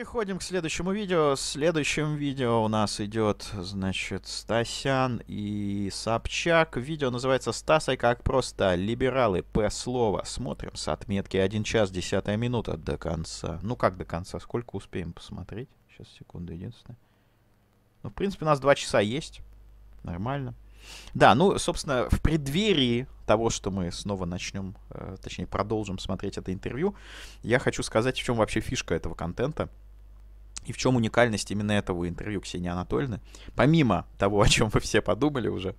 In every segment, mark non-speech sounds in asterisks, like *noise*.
Переходим к следующему видео. В следующем видео у нас идет, значит, Стасян и Собчак. Видео называется «Стасай как просто. Либералы. П-слово». Смотрим с отметки 1 час 10 минута до конца. Ну как до конца? Сколько успеем посмотреть? Сейчас, секунду, единственное. Ну, в принципе, у нас 2 часа есть. Нормально. Да, ну, собственно, в преддверии того, что мы снова начнем, э, точнее, продолжим смотреть это интервью, я хочу сказать, в чем вообще фишка этого контента. И в чем уникальность именно этого интервью Ксении Анатольевны? Помимо того, о чем вы все подумали уже,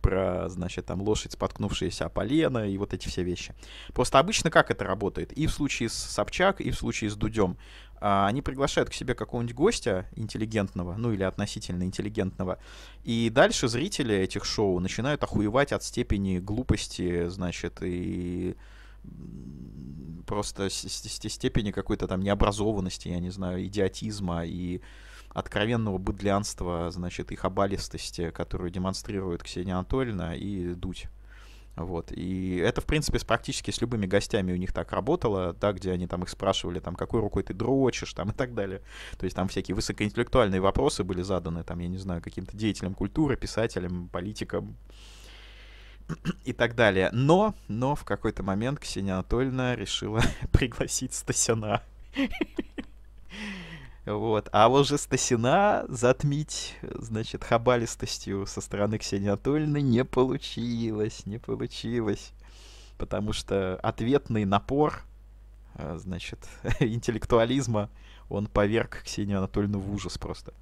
про, значит, там лошадь, споткнувшаяся о полено и вот эти все вещи. Просто обычно как это работает? И в случае с Собчак, и в случае с Дудем. А, они приглашают к себе какого-нибудь гостя интеллигентного, ну или относительно интеллигентного, и дальше зрители этих шоу начинают охуевать от степени глупости, значит, и просто степени какой-то там необразованности, я не знаю, идиотизма и откровенного быдлянства, значит, и хабалистости, которую демонстрирует Ксения Анатольевна и Дудь. Вот. И это, в принципе, с практически с любыми гостями у них так работало, да, где они там их спрашивали, там, какой рукой ты дрочишь, там, и так далее. То есть там всякие высокоинтеллектуальные вопросы были заданы, там, я не знаю, каким-то деятелям культуры, писателям, политикам, и так далее. Но, но в какой-то момент Ксения Анатольевна решила *laughs* пригласить Стасина. Вот. А вот же Стасина затмить, значит, хабалистостью со стороны Ксении Анатольевны не получилось, не получилось. Потому что ответный напор, э, значит, *laughs* интеллектуализма, он поверг Ксению Анатольевну в ужас просто.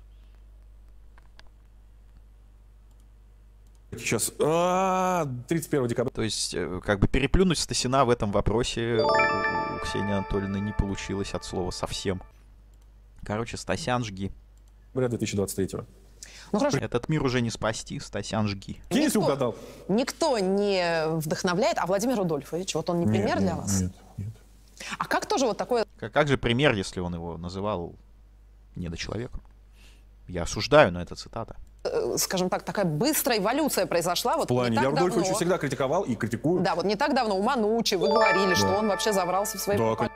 Сейчас. А, 31 декабря. То есть, э, как бы переплюнуть Стасина в этом вопросе у Ксении Анатольевны не получилось от слова совсем. Короче, Стасян, жги. Декабря 2023 ну, хорошо. Этот мир уже не спасти, Стасян, жги. Если угадал. Никто не вдохновляет, а Владимир Рудольфович, вот он не пример нет, для вас? Нет, нет. А как тоже вот такое... Как, как же пример, если он его называл недочеловеком? Я осуждаю, но это цитата. Э, скажем так, такая быстрая эволюция произошла. Вот в плане, я Рудольфовича давно... всегда критиковал и критикую. Да, вот не так давно у Манучи вы говорили, да. что он вообще заврался в своей... Да, кон...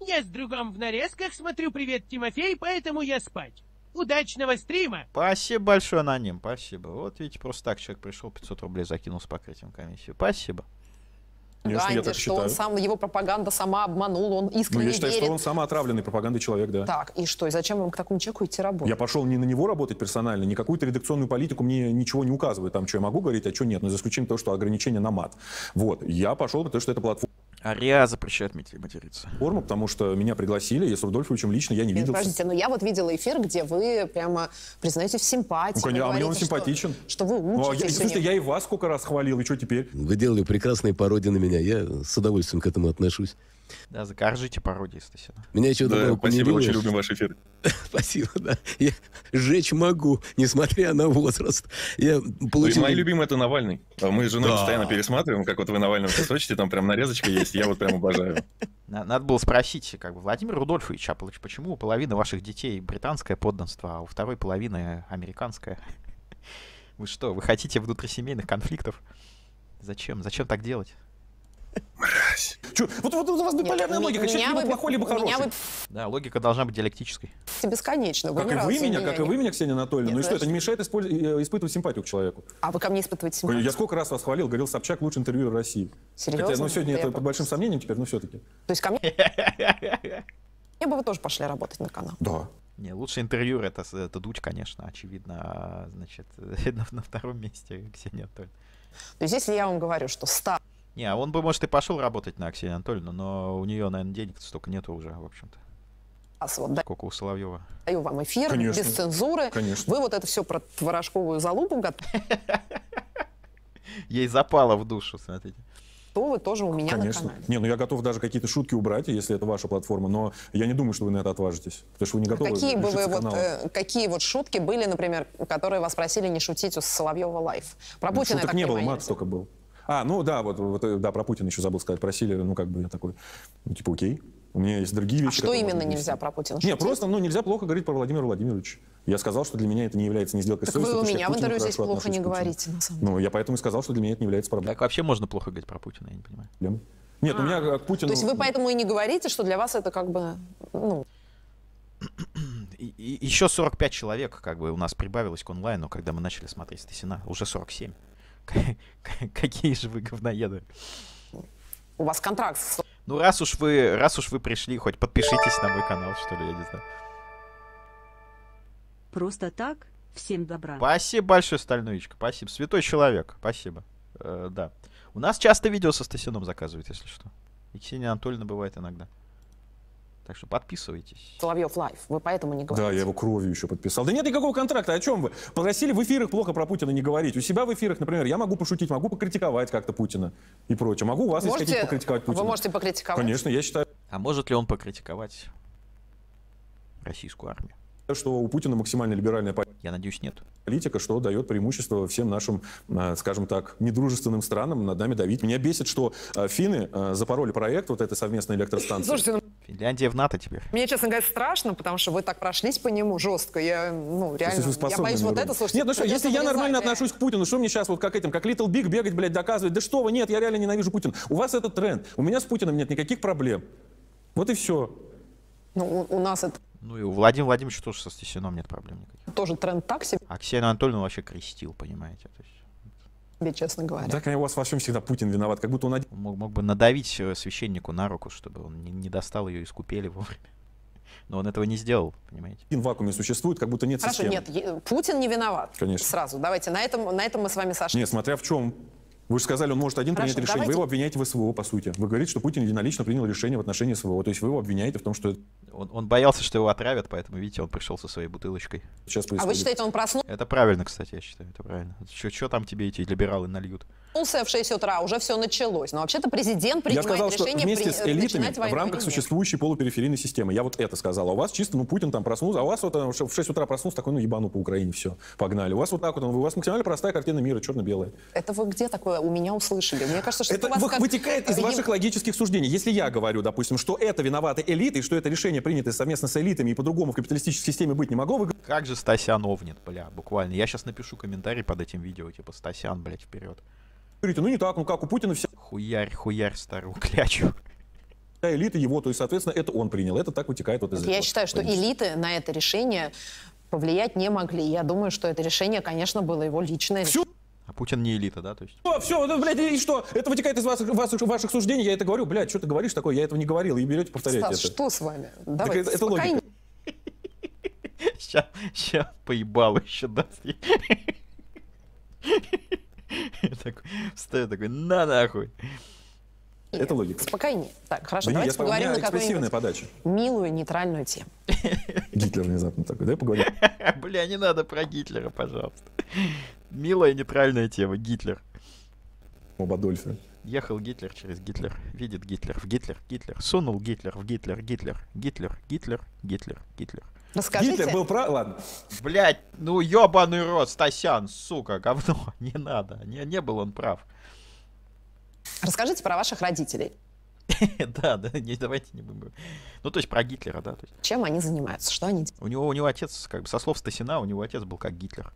Я с другом в нарезках смотрю «Привет, Тимофей», поэтому я спать. Удачного стрима! Спасибо большое, аноним, спасибо. Вот видите, просто так человек пришел, 500 рублей закинул с покрытием комиссии. Спасибо. Конечно, Ганди, я так что считаю. он сам, его пропаганда сама обманула, он искренне Ну, я считаю, верит. что он сам отравленный пропагандой человек, да. Так, и что, и зачем вам к такому человеку идти работать? Я пошел не на него работать персонально, ни какую-то редакционную политику мне ничего не указывает, там, что я могу говорить, а что нет, но ну, за исключением того, что ограничения на мат. Вот, я пошел, потому что это платформа. Ариа запрещает материться. Форма, потому что меня пригласили, я с Рудольфовичем лично я не видел. Подождите, но ну я вот видела эфир, где вы прямо признаете в симпатии. Ну, конечно, а мне он симпатичен. Что, что вы ну, а учитесь. Ну, я, слушайте, я и вас сколько раз хвалил, и что теперь? Вы делали прекрасные пародии на меня, я с удовольствием к этому отношусь. Да, закажите пародии, Стасина. Меня что-то да, Спасибо, очень люблю ваш эфир. *laughs* спасибо, да. Я жечь могу, несмотря на возраст. Я получил... Мои любимые это Навальный. А мы с женой да. постоянно пересматриваем, как вот вы Навального сосочите, там прям нарезочка есть, я вот прям обожаю. Надо было спросить, как бы, Владимир Рудольфович, а почему у половины ваших детей британское подданство, а у второй половины американское? Вы что, вы хотите внутрисемейных конфликтов? Зачем? Зачем так делать? Мразь. Чё, вот, вот у вас биполярная логика, меня чем бы, плохой, либо хороший. Бы... Да, логика должна быть диалектической. Бесконечно. Как и вы меня, как и вы меня, Ксения Анатольевна. Нет, ну и что, это не мешает использ... Э, испытывать симпатию к человеку? А вы ко мне испытываете симпатию? Я сколько раз вас хвалил, говорил, Собчак лучший интервьюер России. Серьезно? Хотя, ну сегодня да это под большим сомнением теперь, но все-таки. То есть ко мне... Я бы вы тоже пошли работать на канал. Да. Не, лучший интервьюер это, это Дудь, конечно, очевидно, а, значит, *laughs* на, на втором месте Ксения Анатольевна. То есть если я вам говорю, что стар не, а он бы, может, и пошел работать на Аксению Анатольевну, но у нее, наверное, денег столько нету уже, в общем-то. А вот Сколько у Соловьева? Даю вам эфир Конечно. без цензуры. Конечно. Вы вот это все про творожковую залупу готовы? *laughs* Ей запало в душу, смотрите То вы тоже у меня Конечно. на Не, ну я готов даже какие-то шутки убрать, если это ваша платформа, но я не думаю, что вы на это отважитесь, потому что вы не а готовы. Какие бы вы вот, э, какие вот шутки были, например, которые вас просили не шутить у Соловьева лайф? Про ну, Путина шуток я так не понимаю. было, мат только был. А, ну да, вот, вот э, да, про Путина еще забыл сказать, просили, ну как бы я такой, ну типа окей, у меня есть другие вещи. А что именно нельзя про Путина? Нет, просто, ну нельзя плохо говорить про Владимира Владимировича. Я сказал, что для меня это не является не сделкой так совести. Вы у меня в интервью здесь плохо не говорите. На самом ну, деле. Ну, я поэтому и сказал, что для меня это не является проблемой. Так вообще можно плохо говорить про Путина, я не понимаю. Нет, а, у меня а, к Путину... То есть вы поэтому и не говорите, что для вас это как бы... Ну... И, еще 45 человек как бы у нас прибавилось к онлайну, когда мы начали смотреть Стасина. Уже 47. *laughs* Какие же вы говноеды. У вас контракт. Ну, раз уж вы, раз уж вы пришли, хоть подпишитесь на мой канал, что ли, я не знаю. Просто так. Всем добра. Спасибо большое, Стальновичка, Спасибо. Святой человек. Спасибо. Э, да. У нас часто видео со Стасином заказывают, если что. И Ксения Анатольевна бывает иногда. Так что подписывайтесь. Соловьев лайф. Вы поэтому не говорите. Да, я его кровью еще подписал. Да нет никакого контракта. О чем вы? Попросили в эфирах плохо про Путина не говорить. У себя в эфирах, например, я могу пошутить, могу покритиковать как-то Путина и прочее. Могу у вас, можете, если хотите, покритиковать Путина. Вы можете покритиковать. Конечно, я считаю. А может ли он покритиковать российскую армию? что у Путина максимально либеральная политика. Я надеюсь, нет. Политика, что дает преимущество всем нашим, а, скажем так, недружественным странам над нами давить. Меня бесит, что а, финны а, запороли проект вот этой совместной электростанции. Слушайте, ну... Финляндия в НАТО теперь. Мне, честно говоря, страшно, потому что вы так прошлись по нему жестко. Я, ну, реально, я боюсь вот это, слушайте. Нет, ну что, если я нормально отношусь к Путину, что мне сейчас вот как этим, как Little Big бегать, блядь, доказывать? Да что вы, нет, я реально ненавижу Путина. У вас этот тренд. У меня с Путиным нет никаких проблем. Вот и все. Ну, у, у нас это... Ну и у Владимира Владимировича тоже со Стасином нет проблем никаких. Тоже тренд так себе. А Ксения Анатольевна вообще крестил, понимаете. То есть себе, честно говоря. Так у вас во всем всегда Путин виноват, как будто он один. Мог, мог бы надавить э, священнику на руку, чтобы он не, не достал ее из купели вовремя. Но он этого не сделал, понимаете? в вакууме существует, как будто нет Хорошо, системы. нет, Путин не виноват. Конечно. Сразу, давайте, на этом, на этом мы с вами сошлись. Нет, смотря в чем вы же сказали, он может один Хорошо, принять решение. Давайте... Вы его обвиняете в СВО, по сути. Вы говорите, что Путин единолично принял решение в отношении СВО. То есть вы его обвиняете в том, что... Он, он боялся, что его отравят, поэтому, видите, он пришел со своей бутылочкой. Сейчас А вы считаете, он проснулся? Это правильно, кстати, я считаю, это правильно. Что там тебе эти либералы нальют? проснулся в 6 утра, уже все началось. Но вообще-то президент принимает Я сказал, решение что вместе при... с элитами в рамках существующей полупериферийной системы. Я вот это сказал. А у вас чисто, ну, Путин там проснулся, а у вас вот там, э, в 6 утра проснулся, такой, ну, ебану по Украине, все, погнали. У вас вот так вот, у вас максимально простая картина мира, черно-белая. Это вы где такое у меня услышали? Мне кажется, что это, это вы, как... вытекает из ваших логических суждений. Если я говорю, допустим, что это виноваты элиты, и что это решение принято совместно с элитами, и по-другому в капиталистической системе быть не могу, вы... Как же Стасян Овнин, бля, буквально. Я сейчас напишу комментарий под этим видео, типа, Стасян, блядь, вперед. Говорите, ну не так, ну как, у Путина все... Хуярь, хуярь старую клячу. *laughs* Вся элита его, то есть, соответственно, это он принял. Это так вытекает вот из этого. Я считаю, что элиты на это решение повлиять не могли. Я думаю, что это решение, конечно, было его личное. Все. А Путин не элита, да? То есть... Все, все, ну, блядь, и что? Это вытекает из вас, вас, ваших суждений. Я это говорю, блядь, что ты говоришь такое? Я этого не говорил. И берете, повторяете Стас, это. что с вами? Давай, это, это логика. Сейчас, *laughs* сейчас поебал еще да? *laughs* такой, встаю такой, на нахуй. Нет, это логика. Спокойнее. Так, хорошо, да давайте нет, поговорим на какую-нибудь подача. милую, нейтральную тему. *laughs* Гитлер внезапно такой, да поговорим. *laughs* Бля, не надо про Гитлера, пожалуйста. Милая, нейтральная тема, Гитлер. Об Адольфе. Ехал Гитлер через Гитлер, видит Гитлер, в Гитлер, Гитлер, сунул Гитлер, в Гитлер, Гитлер, Гитлер, Гитлер, Гитлер, Гитлер. Расскажите. Гитлер был прав, ладно. Блять, ну ебаный рот, Стасян, сука, говно, *laughs* не надо, не, не был он прав. Расскажите про ваших родителей. *laughs* Да, да, давайте не будем. Ну, то есть про Гитлера, да. Чем они занимаются? Что они делают? У него, у него отец, как бы со слов Стасина, у него отец был как Гитлер.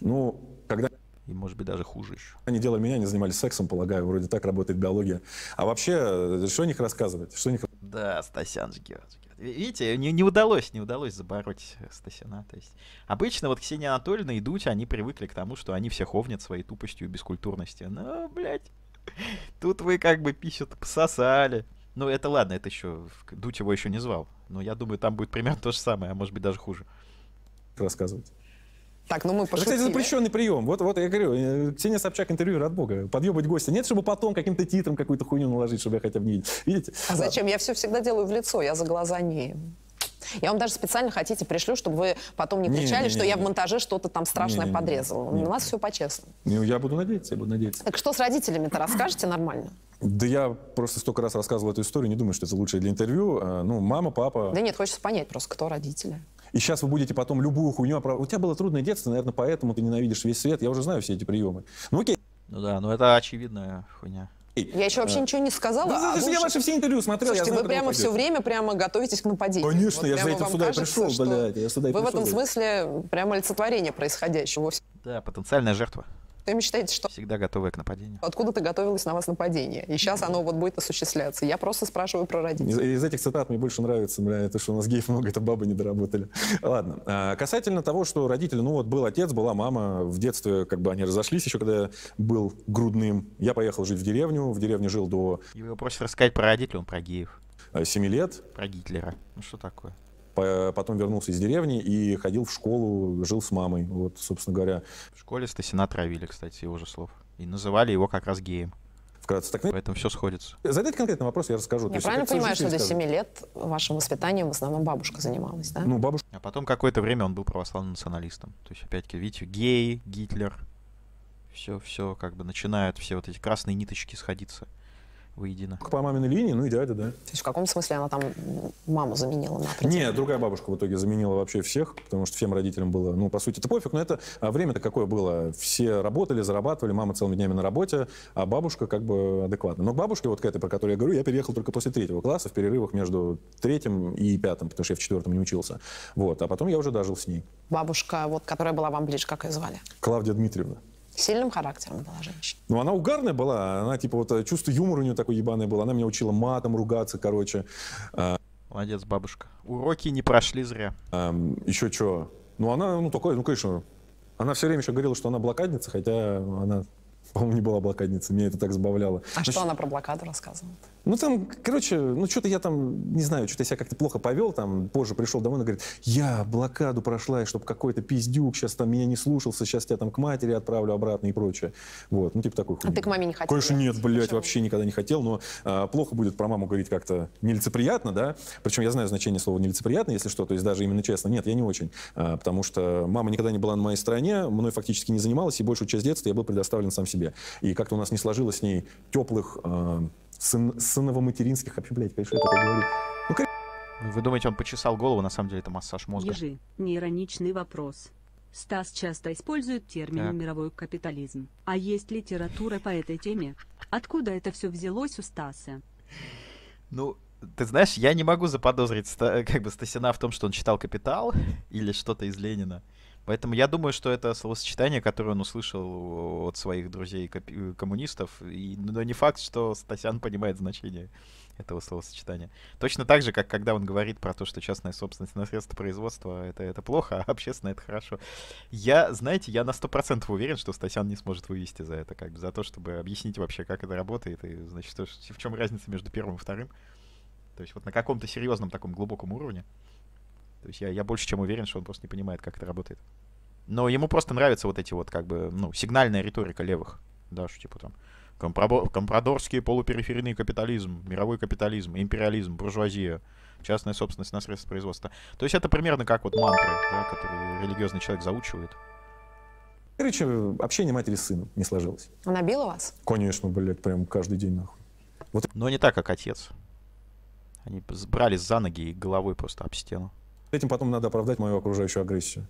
Ну, когда и, может быть, даже хуже еще. Они делали меня, они занимались сексом, полагаю, вроде так работает биология. А вообще, э, что о них рассказывать? Что о них... Да, Стасян же Георгий видите, не, не удалось, не удалось забороть Стасина. То есть обычно вот Ксения Анатольевна и Дудь, они привыкли к тому, что они все ховнят своей тупостью и бескультурностью. Ну, блядь, тут вы как бы пишут пососали. Ну, это ладно, это еще... Дудь его еще не звал. Но я думаю, там будет примерно то же самое, а может быть даже хуже. Рассказывать. Так, ну мы пошутили. Это, кстати, запрещенный прием. Вот, вот я говорю, э, Ксения Собчак интервью от Бога. Подъебать гостя. Нет, чтобы потом каким-то титром какую-то хуйню наложить, чтобы я хотя бы не видел. Видите? А зачем? Я все всегда делаю в лицо, я за глаза не я вам даже специально хотите пришлю, чтобы вы потом не кричали, не, не, что не, я в монтаже что-то там страшное подрезала. У нас все по-честному. Ну, я буду надеяться, я буду надеяться. Так что с родителями-то расскажете нормально? Да я просто столько раз рассказывал эту историю, не думаю, что это лучшее для интервью. А, ну, мама, папа... Да нет, хочется понять просто, кто родители. И сейчас вы будете потом любую хуйню оправдывать. У тебя было трудное детство, наверное, поэтому ты ненавидишь весь свет. Я уже знаю все эти приемы. Ну окей. Ну да, но ну это очевидная хуйня. Я еще вообще э, ничего не сказала. Да, а вы, я ваши все интервью смотрел. Слушайте, я знаю, вы прямо все время прямо готовитесь к нападению. Конечно, вот я за этим сюда кажется, пришел, блядь. Я сюда вы пришел. в этом смысле прямо олицетворение происходящего. Да, потенциальная жертва. Вы мечтаете, что... Всегда готовы к нападению. откуда ты готовилась на вас нападение, и сейчас оно вот будет осуществляться. Я просто спрашиваю про родителей. Из, из этих цитат мне больше нравится, бля, это что у нас геев много, это бабы не доработали. *laughs* Ладно. А, касательно того, что родители, ну вот был отец, была мама, в детстве как бы они разошлись еще, когда я был грудным. Я поехал жить в деревню, в деревне жил до... И вы просите рассказать про родителей, он про геев. 7 а, лет. Про Гитлера. Ну что такое? потом вернулся из деревни и ходил в школу, жил с мамой, вот, собственно говоря. В школе Стасина травили, кстати, его же слов. И называли его как раз геем вкратце. Так, Поэтому все сходится. Задать конкретный вопрос, я расскажу. Я То правильно есть, понимаю, что до 7 лет вашим воспитанием в основном бабушка занималась, да? Ну, бабушка. А потом какое-то время он был православным националистом. То есть, опять-таки, видите, геи, Гитлер, все, все, как бы начинают все вот эти красные ниточки сходиться воедино. По маминой линии, ну и дядя, да. То есть в каком смысле она там маму заменила на Нет, другая бабушка в итоге заменила вообще всех, потому что всем родителям было, ну, по сути, это пофиг, но это а, время-то какое было. Все работали, зарабатывали, мама целыми днями на работе, а бабушка как бы адекватно. Но к бабушке, вот к этой, про которую я говорю, я переехал только после третьего класса, в перерывах между третьим и пятым, потому что я в четвертом не учился. Вот, а потом я уже дожил с ней. Бабушка, вот, которая была вам ближе, как ее звали? Клавдия Дмитриевна. Сильным характером была женщина. Ну, она угарная была. Она, типа, вот э, чувство юмора у нее такое ебаное было. Она меня учила матом ругаться, короче. А, Молодец, бабушка. Уроки не прошли зря. А, еще что? Ну, она, ну, такое, ну, конечно, она все время еще говорила, что она блокадница, хотя она, по-моему, не была блокадницей. Меня это так забавляло. А Значит, что она про блокаду рассказывала? Ну, там, короче, ну, что-то я там, не знаю, что-то я себя как-то плохо повел, там, позже пришел домой, она говорит, я блокаду прошла, и чтобы какой-то пиздюк сейчас там меня не слушался, сейчас тебя там к матери отправлю обратно и прочее. Вот, ну, типа такой хуйня. А ты к маме не хотел? Конечно, нет, блядь, Почему? вообще никогда не хотел, но а, плохо будет про маму говорить как-то нелицеприятно, да, причем я знаю значение слова нелицеприятно, если что, то есть даже именно честно, нет, я не очень, а, потому что мама никогда не была на моей стороне, мной фактически не занималась, и большую часть детства я был предоставлен сам себе. И как-то у нас не сложилось с ней теплых а, сын, сыново-материнских, вообще, блядь, конечно, это говорю. Ну, как... Вы думаете, он почесал голову, на самом деле это массаж мозга? Ежи, неироничный вопрос. Стас часто использует термин так. «мировой капитализм». А есть литература по этой теме? Откуда это все взялось у Стаса? Ну, ты знаешь, я не могу заподозрить как бы Стасина в том, что он читал «Капитал» или что-то из Ленина. Поэтому я думаю, что это словосочетание, которое он услышал от своих друзей э, коммунистов, и, но ну, не факт, что Стасян понимает значение этого словосочетания. Точно так же, как когда он говорит про то, что частная собственность на средства производства это, это плохо, *laughs* а общественное это хорошо. Я, знаете, я на 100% уверен, что Стасян не сможет вывести за это, как бы за то, чтобы объяснить вообще, как это работает, и, значит, в чем разница между первым и вторым. То есть вот на каком-то серьезном таком глубоком уровне. То есть я, я больше чем уверен, что он просто не понимает, как это работает. Но ему просто нравятся вот эти вот, как бы, ну, сигнальная риторика левых. Да, что типа там компробор, компрадорский полупериферийный капитализм, мировой капитализм, империализм, буржуазия, частная собственность на средства производства. То есть это примерно как вот мантры, да, которые религиозный человек заучивает. Короче, общение матери с сыном не сложилось. Она била вас? Конечно, блядь, прям каждый день нахуй. Вот. Но не так, как отец. Они брали за ноги и головой просто об стену. Этим потом надо оправдать мою окружающую агрессию.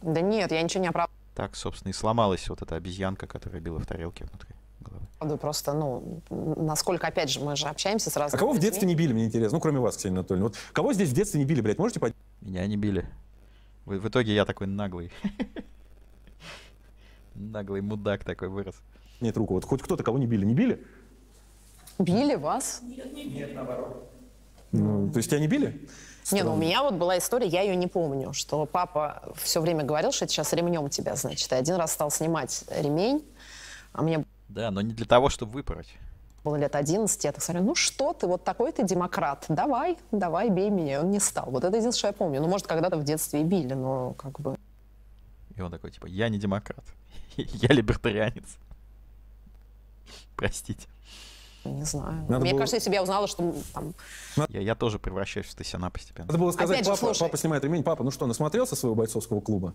Да нет, я ничего не оправдываю. Так, собственно, и сломалась вот эта обезьянка, которая била в тарелке внутри головы. Да просто, ну, насколько, опять же, мы же общаемся сразу. А кого людьми. в детстве не били, мне интересно? Ну, кроме вас, Ксения Анатольевна. Вот кого здесь в детстве не били, блядь, можете поднять? Меня не били. В, в итоге я такой наглый. Наглый мудак такой вырос. Нет, руку. Вот хоть кто-то кого не били. Не били? Били вас? Нет, не Нет, наоборот. Ну, то есть тебя не били? Не, ну у меня вот была история, я ее не помню, что папа все время говорил, что это сейчас ремнем тебя, значит. И один раз стал снимать ремень, а мне... Да, но не для того, чтобы выпороть. Было лет 11, я так смотрю, ну что ты, вот такой ты демократ, давай, давай, бей меня. И он не стал. Вот это единственное, что я помню. Ну, может, когда-то в детстве и били, но как бы... И он такой, типа, я не демократ, *laughs* я либертарианец. Простите не знаю. Надо Мне было... кажется, если бы я узнала, что там... Я, я тоже превращаюсь в стасиана постепенно. Надо было сказать, Опять папа, же, папа снимает ремень, папа, ну что, насмотрелся своего бойцовского клуба?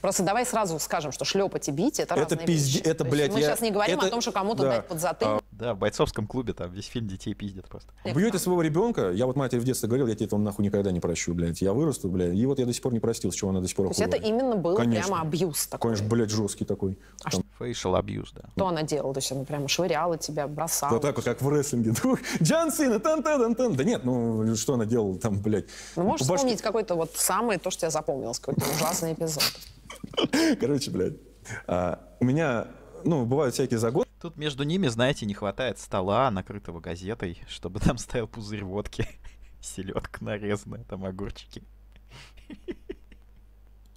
Просто давай сразу скажем, что шлепать и бить — это, это разные пизде... вещи. Это, блядь, мы я... сейчас не говорим это... о том, что кому-то да. дать подзатыльник. А, да, в бойцовском клубе там весь фильм детей пиздят просто. Бьете а своего ребенка, я вот матери в детстве говорил, я тебе там нахуй никогда не прощу, блядь. Я вырасту, блядь, и вот я до сих пор не простил, с чего она до сих пор То есть это именно был Конечно. прямо абьюз такой? Конечно, блядь, жесткий такой. А Там, Фейшл абьюз, да. Что она делала? То есть она прямо швыряла тебя, бросала? Вот так вот, как в рестлинге. Джон Сина, тан тан тан Да нет, ну что она делала там, блядь? Ну можешь По башке- вспомнить какой-то вот самый, то, что я запомнилось, какой-то ужасный эпизод. Короче, блядь. А, у меня, ну, бывают всякие загоны. Тут между ними, знаете, не хватает стола, накрытого газетой, чтобы там стоял пузырь водки, *laughs* селедка нарезанная, там огурчики.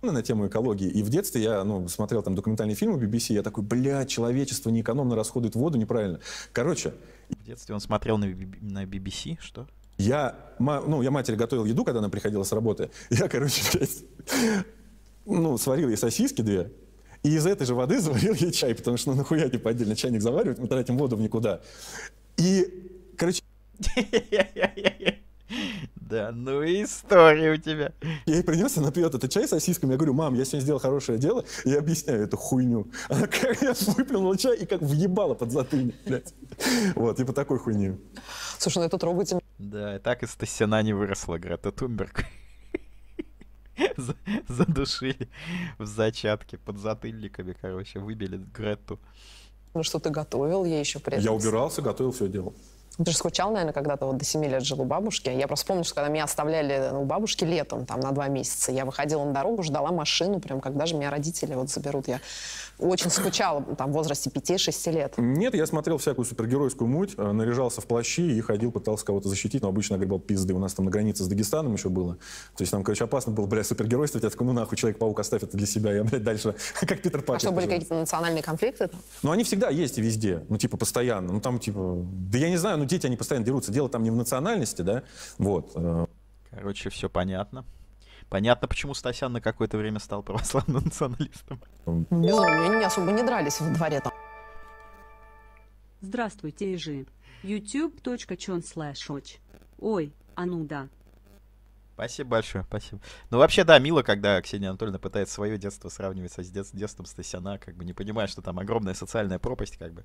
Ну, на тему экологии. И в детстве я ну, смотрел там документальные фильмы BBC, я такой, бля, человечество неэкономно расходует воду неправильно. Короче... В детстве он смотрел на, на BBC, что? Я, ну, я матери готовил еду, когда она приходила с работы. Я, короче, *laughs* ну, сварил ей сосиски две, и из этой же воды *laughs* заварил ей чай, потому что ну нахуя типа отдельно чайник заваривать, мы тратим воду в никуда. И, короче... *laughs* Да, ну и история у тебя. Я ей принес, она пьет этот чай с сосисками. Я говорю, мам, я сегодня сделал хорошее дело, и я объясняю эту хуйню. Она *laughs* как я выплюнула чай и как въебала под затыльник, блядь. Вот, типа такой хуйни. Слушай, ну это трогательно. Да, и так из Тассина не выросла Грета Тунберг. *laughs* задушили в зачатке под затыльниками, короче, выбили Гретту. Ну что ты готовил, я еще при Я убирался, готовил, все делал. Ну, ты же скучал, наверное, когда-то вот до 7 лет жил у бабушки. Я просто помню, что когда меня оставляли ну, у бабушки летом, там, на два месяца, я выходила на дорогу, ждала машину, прям, когда же меня родители вот заберут. Я очень скучала, там, в возрасте 5-6 лет. Нет, я смотрел всякую супергеройскую муть, э, наряжался в плащи и ходил, пытался кого-то защитить, но обычно огребал пизды. У нас там на границе с Дагестаном еще было. То есть там, короче, опасно было, блядь, супергеройствовать. Я такой, ну нахуй, Человек-паук оставь это для себя. Я, блядь, дальше, *laughs* как Питер Паркер. А что, были какие-то национальные конфликты? Ну, они всегда есть и везде. Ну, типа, постоянно. Ну, там, типа, да я не знаю, ну дети, они постоянно дерутся. Дело там не в национальности, да, вот. Э. Короче, все понятно. Понятно, почему Стасян на какое-то время стал православным *laughs* националистом. Не знаю, они особо не дрались во дворе там. Здравствуйте, Ижи. youtube.com slash Ой, а ну да. Спасибо большое, спасибо. Ну, вообще, да, мило, когда Ксения Анатольевна пытается свое детство сравнивать с дет детством Стасяна, как бы не понимая, что там огромная социальная пропасть, как бы.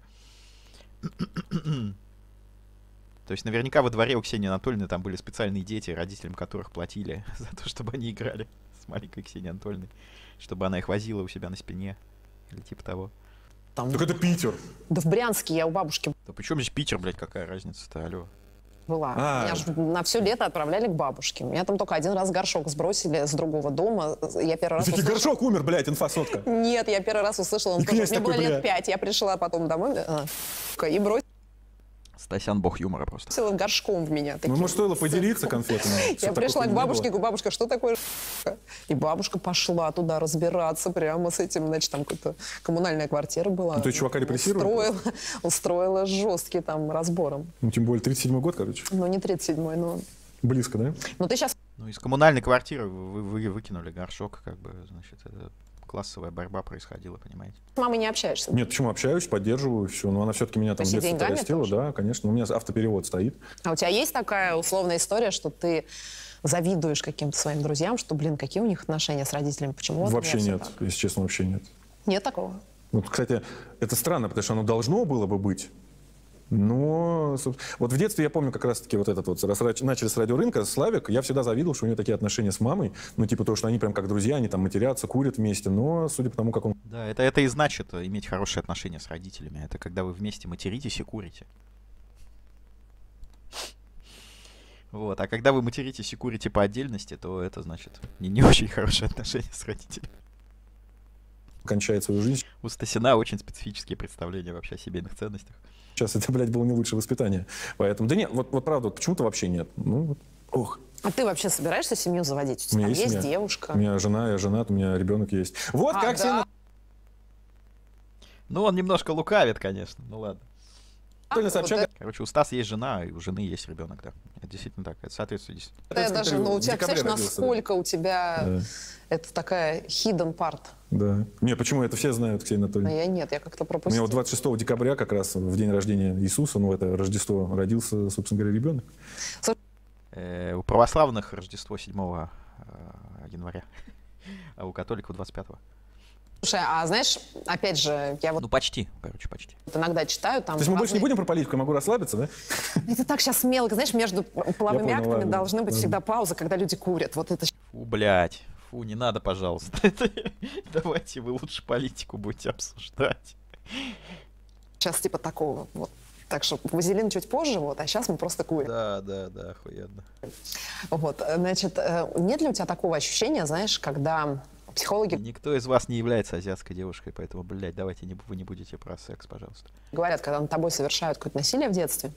То есть наверняка во дворе у Ксении Анатольевны там были специальные дети, родителям которых платили *laughs* за то, чтобы они играли с маленькой Ксенией Анатольевной, чтобы она их возила у себя на спине или типа того. Там... Так это Питер. Да в Брянске я у бабушки. Да причем здесь Питер, блядь, какая разница-то, алло. Была. А. Меня же на все лето отправляли к бабушке. Меня там только один раз горшок сбросили с другого дома. Я первый раз. Да услышала... горшок умер, блядь, инфосотка. Нет, я первый раз услышала. Он Мне было лет пять. Я пришла потом домой э, и бросила. Стасян бог юмора просто. Целым горшком в меня. Таким. Ну, ему стоило поделиться конфетами. Я пришла к бабушке, говорю, бабушка, что такое И бабушка пошла туда разбираться прямо с этим, значит, там какая-то коммунальная квартира была. Ну, ты чувака репрессировал? Устроила, устроила жесткий там разбором. Ну, тем более 37-й год, короче. Ну, не 37-й, но... Близко, да? Ну, ты сейчас ну, из коммунальной квартиры вы, вы, вы выкинули горшок, как бы, значит, это классовая борьба происходила, понимаете? С мамой не общаешься? Нет, почему общаюсь, поддерживаю все, но она все-таки меня там в детстве растила, да, конечно, у меня автоперевод стоит. А у тебя есть такая условная история, что ты завидуешь каким-то своим друзьям, что, блин, какие у них отношения с родителями, почему? Вообще нет, так? если честно, вообще нет. Нет такого? Вот, кстати, это странно, потому что оно должно было бы быть, но вот в детстве я помню как раз-таки вот этот вот, начали с радиорынка, Славик, я всегда завидовал, что у него такие отношения с мамой, ну типа то, что они прям как друзья, они там матерятся, курят вместе, но судя по тому, как он... Да, это, это и значит иметь хорошие отношения с родителями, это когда вы вместе материтесь и курите. Вот. А когда вы материтесь и курите по отдельности, то это значит не, не очень хорошие отношения с родителями. Кончает свою жизнь. У Стасина очень специфические представления вообще о семейных ценностях. Сейчас это, блядь, было не лучшее воспитание. Поэтому, да нет, вот, вот правда, вот почему-то вообще нет. Ну, вот, ох. А ты вообще собираешься семью заводить? У, у меня есть, есть девушка. У меня жена, я женат, у меня ребенок есть. Вот а, как да? себе... Ну, он немножко лукавит, конечно. Ну ладно. Собчак... Короче, у Стаса есть жена, и у жены есть ребенок, да. Это действительно так, это соответствует действительно. Да, я даже, ну, у тебя, представляешь, насколько да. у тебя да. это такая hidden part. Да. Не, почему это все знают, Ксения Анатольевна? А я нет, я как-то пропустил. У меня вот 26 декабря как раз в день рождения Иисуса, ну, это Рождество, родился, собственно говоря, ребенок. Э, у православных Рождество 7 э, января, *laughs* а у католиков 25 Слушай, а знаешь, опять же, я вот... Ну, почти, короче, почти. Вот иногда читаю там... То есть мы разные... больше не будем про политику, я могу расслабиться, да? *laughs* Это так сейчас мелко, знаешь, между половыми понял, актами ладно, должны быть всегда паузы, когда люди курят. Вот это... Фу, блядь. Фу, не надо, пожалуйста. *laughs* Давайте вы лучше политику будете обсуждать. Сейчас типа такого. Вот. Так что вазелин чуть позже, вот, а сейчас мы просто курим. Да, да, да, охуенно. Вот, э, значит, э, нет ли у тебя такого ощущения, знаешь, когда Психологи... Никто из вас не является азиатской девушкой, поэтому, блядь, давайте не, вы не будете про секс, пожалуйста. Говорят, когда над тобой совершают какое-то насилие в детстве,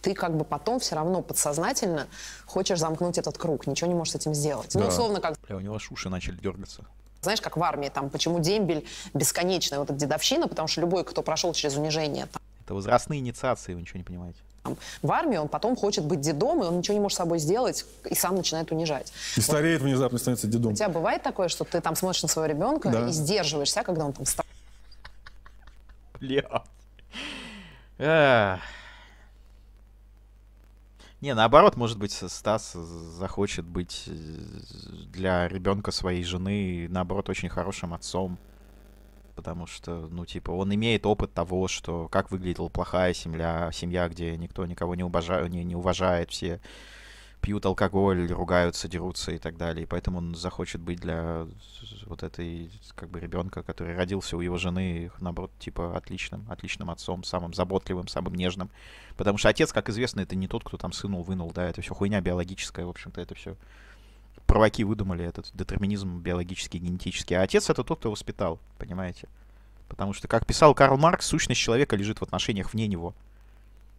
ты как бы потом все равно подсознательно хочешь замкнуть этот круг, ничего не можешь с этим сделать. Ну, да. Ну, условно как... Бля, у него аж уши начали дергаться. Знаешь, как в армии, там, почему дембель бесконечная, вот эта дедовщина, потому что любой, кто прошел через унижение... Там... Это возрастные инициации, вы ничего не понимаете в армии, он потом хочет быть дедом, и он ничего не может с собой сделать, и сам начинает унижать. И вот. стареет внезапно, становится дедом. У тебя бывает такое, что ты там смотришь на своего ребенка да. и сдерживаешься, а, когда он там стар... Бля. Не, наоборот, может быть, Стас захочет быть э, для ребенка своей жены, наоборот, очень хорошим отцом потому что, ну, типа, он имеет опыт того, что как выглядела плохая семья, семья, где никто никого не, уважа... не, не уважает, все пьют алкоголь, ругаются, дерутся и так далее. И поэтому он захочет быть для вот этой, как бы, ребенка, который родился у его жены, наоборот, типа, отличным, отличным отцом, самым заботливым, самым нежным. Потому что отец, как известно, это не тот, кто там сыну вынул, да, это все хуйня биологическая, в общем-то, это все праваки выдумали этот детерминизм биологический, генетический. А отец — это тот, кто воспитал, понимаете? Потому что, как писал Карл Маркс, сущность человека лежит в отношениях вне него.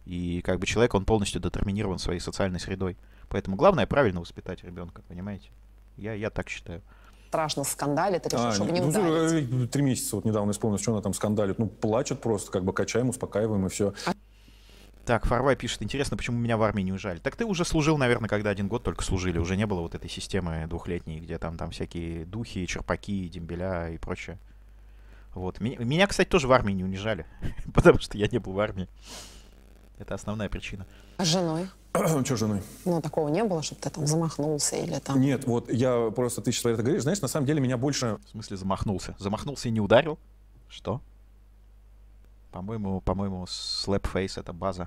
И как бы человек, он полностью детерминирован своей социальной средой. Поэтому главное правильно воспитать ребенка, понимаете? Я, я так считаю страшно скандалит, решил, а, чтобы не ну, ну э, Три месяца вот недавно исполнилось, что она там скандалит. Ну, плачет просто, как бы качаем, успокаиваем и все. А так, Фарвай пишет, интересно, почему меня в армии не ужали. Так ты уже служил, наверное, когда один год только служили. Уже не было вот этой системы двухлетней, где там, там всякие духи, черпаки, дембеля и прочее. Вот. Меня, меня, кстати, тоже в армии не унижали, *laughs* потому что я не был в армии. Это основная причина. А женой? *clears throat* Че женой? Ну, такого не было, чтобы ты там замахнулся или там... Нет, вот я просто, ты сейчас это говоришь, знаешь, на самом деле меня больше... В смысле замахнулся? Замахнулся и не ударил? Что? По-моему, по-моему, Slapface — это база.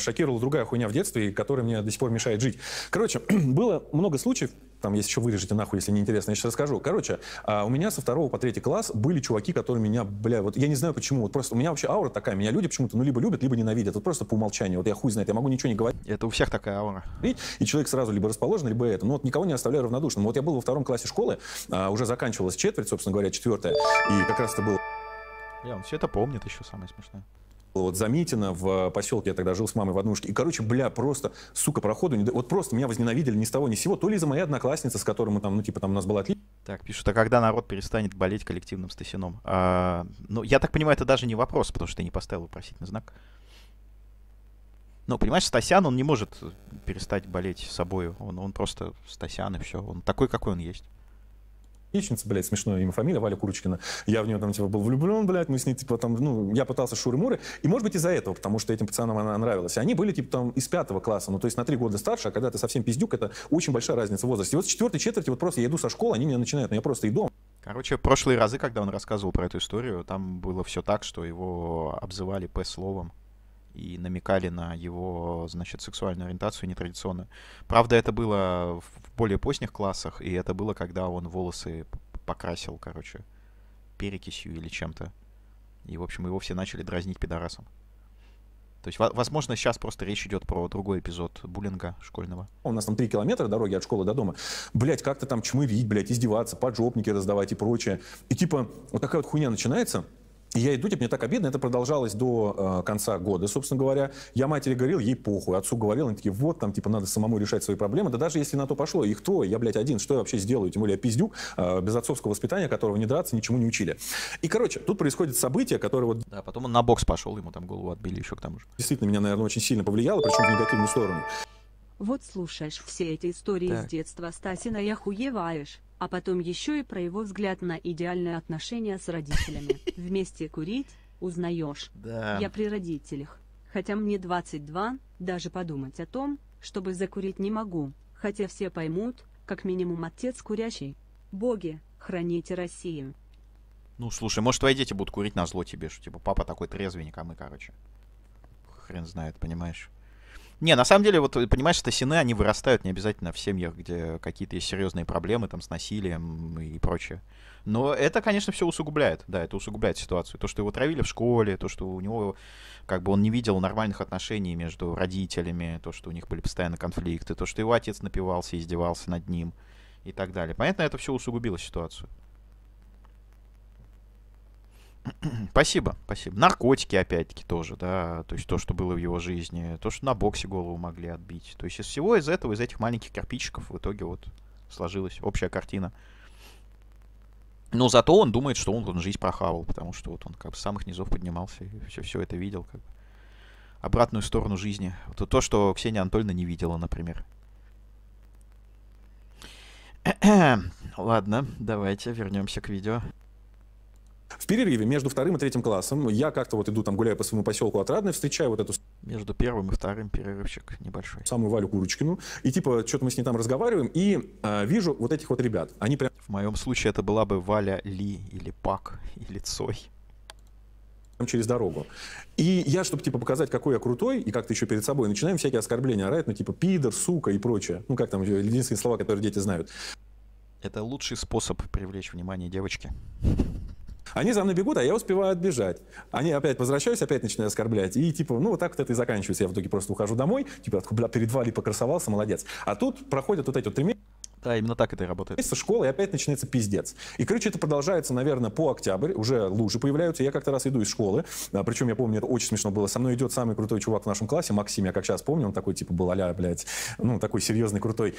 Шокировала другая хуйня в детстве, которая мне до сих пор мешает жить. Короче, *clears throat* было много случаев, там есть еще вырежете нахуй, если не интересно, я сейчас расскажу. Короче, а, у меня со второго по третий класс были чуваки, которые меня, бля, вот я не знаю почему, вот просто у меня вообще аура такая, меня люди почему-то ну либо любят, либо ненавидят, вот просто по умолчанию, вот я хуй знает, я могу ничего не говорить. Это у всех такая аура. И, и человек сразу либо расположен, либо это. Ну вот никого не оставляю равнодушным. Вот я был во втором классе школы, а, уже заканчивалась четверть, собственно говоря, четвертая, и как раз это было не, он все это помнит еще самое смешное. Вот Замитина в э, поселке, я тогда жил с мамой в однушке. И, короче, бля, просто, сука, проходу, не... вот просто меня возненавидели ни с того, ни с сего. То ли за моя одноклассница, с которой мы там, ну, типа, там у нас была отличная. Так, пишут, а когда народ перестанет болеть коллективным стасином? А, ну, я так понимаю, это даже не вопрос, потому что ты не поставил вопросительный знак. Ну, понимаешь, Стасян, он не может перестать болеть собой. Он, он просто Стасян и все. Он такой, какой он есть яичница, блядь, смешное имя, фамилия, Валя Курочкина. Я в нее там, типа, был влюблен, блядь, мы ну, с ней, типа, там, ну, я пытался шуры-муры. И, может быть, из-за этого, потому что этим пацанам она нравилась. И они были, типа, там, из пятого класса, ну, то есть на три года старше, а когда ты совсем пиздюк, это очень большая разница в возрасте. И вот с четвертой четверти, вот просто я иду со школы, они меня начинают, но я просто иду. Короче, прошлые разы, когда он рассказывал про эту историю, там было все так, что его обзывали П-словом и намекали на его, значит, сексуальную ориентацию нетрадиционную. Правда, это было в более поздних классах, и это было, когда он волосы покрасил, короче, перекисью или чем-то. И, в общем, его все начали дразнить пидорасом. То есть, возможно, сейчас просто речь идет про другой эпизод буллинга школьного. У нас там три километра дороги от школы до дома. Блять, как-то там чмывить, блять, издеваться, поджопники раздавать и прочее. И типа, вот такая вот хуйня начинается. И я иду, типа, мне так обидно. Это продолжалось до э, конца года, собственно говоря. Я матери говорил, ей похуй. Отцу говорил, они такие, вот, там, типа, надо самому решать свои проблемы. Да даже если на то пошло, их трое, я, блядь, один. Что я вообще сделаю? Тем более я пиздюк, э, без отцовского воспитания, которого не драться, ничему не учили. И, короче, тут происходит событие, которое вот... Да, потом он на бокс пошел, ему там голову отбили еще к тому же. Действительно, меня, наверное, очень сильно повлияло, причем в негативную сторону. Вот слушаешь все эти истории так. с детства Стасина и охуеваешь а потом еще и про его взгляд на идеальное отношение с родителями. *laughs* Вместе курить узнаешь. Да. Я при родителях. Хотя мне 22, даже подумать о том, чтобы закурить не могу. Хотя все поймут, как минимум отец курящий. Боги, храните Россию. Ну, слушай, может, твои дети будут курить на зло тебе, что, типа, папа такой трезвенник, а мы, короче, хрен знает, понимаешь? Не, на самом деле, вот э, понимаешь, стасины, они вырастают не обязательно в семьях, где какие-то есть серьезные проблемы там с насилием и прочее. Но это, конечно, все усугубляет, да, это усугубляет ситуацию. То, что его травили в школе, то, что у него, как бы он не видел нормальных отношений между родителями, то, что у них были постоянно конфликты, то, что его отец напивался, издевался над ним и так далее. Понятно, это все усугубило ситуацию. *clears throat* Спасибо, спасибо. Наркотики, опять-таки, тоже, да, то есть то, что было в его жизни, то, что на боксе голову могли отбить. То есть из всего из этого, из этих маленьких кирпичиков в итоге вот сложилась общая картина. Но зато он думает, что он, он жизнь прохавал, потому что вот он как бы с самых низов поднимался и все, все это видел. Как бы. Обратную сторону жизни. Вот то, что Ксения Анатольевна не видела, например. *clears throat* Ладно, давайте вернемся к видео. В перерыве между вторым и третьим классом я как-то вот иду там гуляю по своему поселку Отрадной, встречаю вот эту... Между первым и вторым перерывчик небольшой. Самую Валю Курочкину. И типа, что-то мы с ней там разговариваем, и э, вижу вот этих вот ребят. Они прям... В моем случае это была бы Валя Ли или Пак или Цой Там через дорогу. И я, чтобы, типа, показать, какой я крутой, и как-то еще перед собой, начинаем всякие оскорбления орать, ну, типа, пидор, сука и прочее. Ну, как там, единственные слова, которые дети знают. Это лучший способ привлечь внимание девочки. Они за мной бегут, а я успеваю отбежать. Они опять возвращаюсь, опять начинаю оскорблять. И типа, ну вот так вот это и заканчивается. Я в итоге просто ухожу домой, типа, бля, перед Валей покрасовался, молодец. А тут проходят вот эти вот три месяца. Да, именно так это и работает. Со школы и опять начинается пиздец. И, короче, это продолжается, наверное, по октябрь. Уже лужи появляются. Я как-то раз иду из школы. А, причем, я помню, это очень смешно было. Со мной идет самый крутой чувак в нашем классе, Максим. Я как сейчас помню, он такой, типа, был а блядь, ну, такой серьезный, крутой.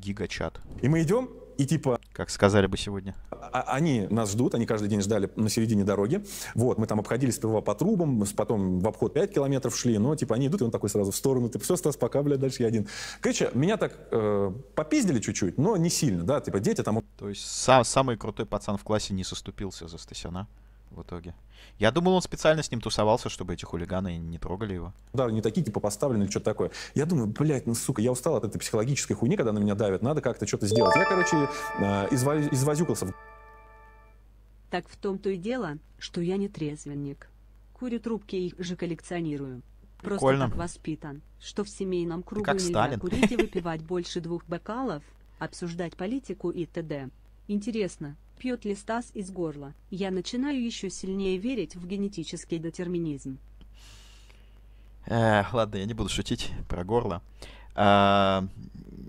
Гигачат. И мы идем, и типа... Как сказали бы сегодня. А, они нас ждут, они каждый день ждали на середине дороги. Вот, мы там обходили сперва по трубам, потом в обход 5 километров шли, но типа они идут, и он такой сразу в сторону, ты все, Стас, пока, блядь, дальше я один. Короче, меня так э, попиздили чуть-чуть, но не сильно, да, типа дети там... То есть сам, самый крутой пацан в классе не соступился за Стасяна? в итоге. Я думал, он специально с ним тусовался, чтобы эти хулиганы не трогали его. Да, не такие типа поставленные что-то такое. Я думаю, блядь, ну сука, я устал от этой психологической хуйни, когда на меня давят, надо как-то что-то сделать. Я, короче, э, изва- извозюкался. Так в том-то и дело, что я не трезвенник. Курю трубки и их же коллекционирую. Просто Прикольно. так воспитан, что в семейном кругу как нельзя Сталин. курить и выпивать больше двух бокалов, обсуждать политику и т.д. Интересно, пьет ли Стас из горла. Я начинаю еще сильнее верить в генетический детерминизм. Э, ладно, я не буду шутить про горло. Э,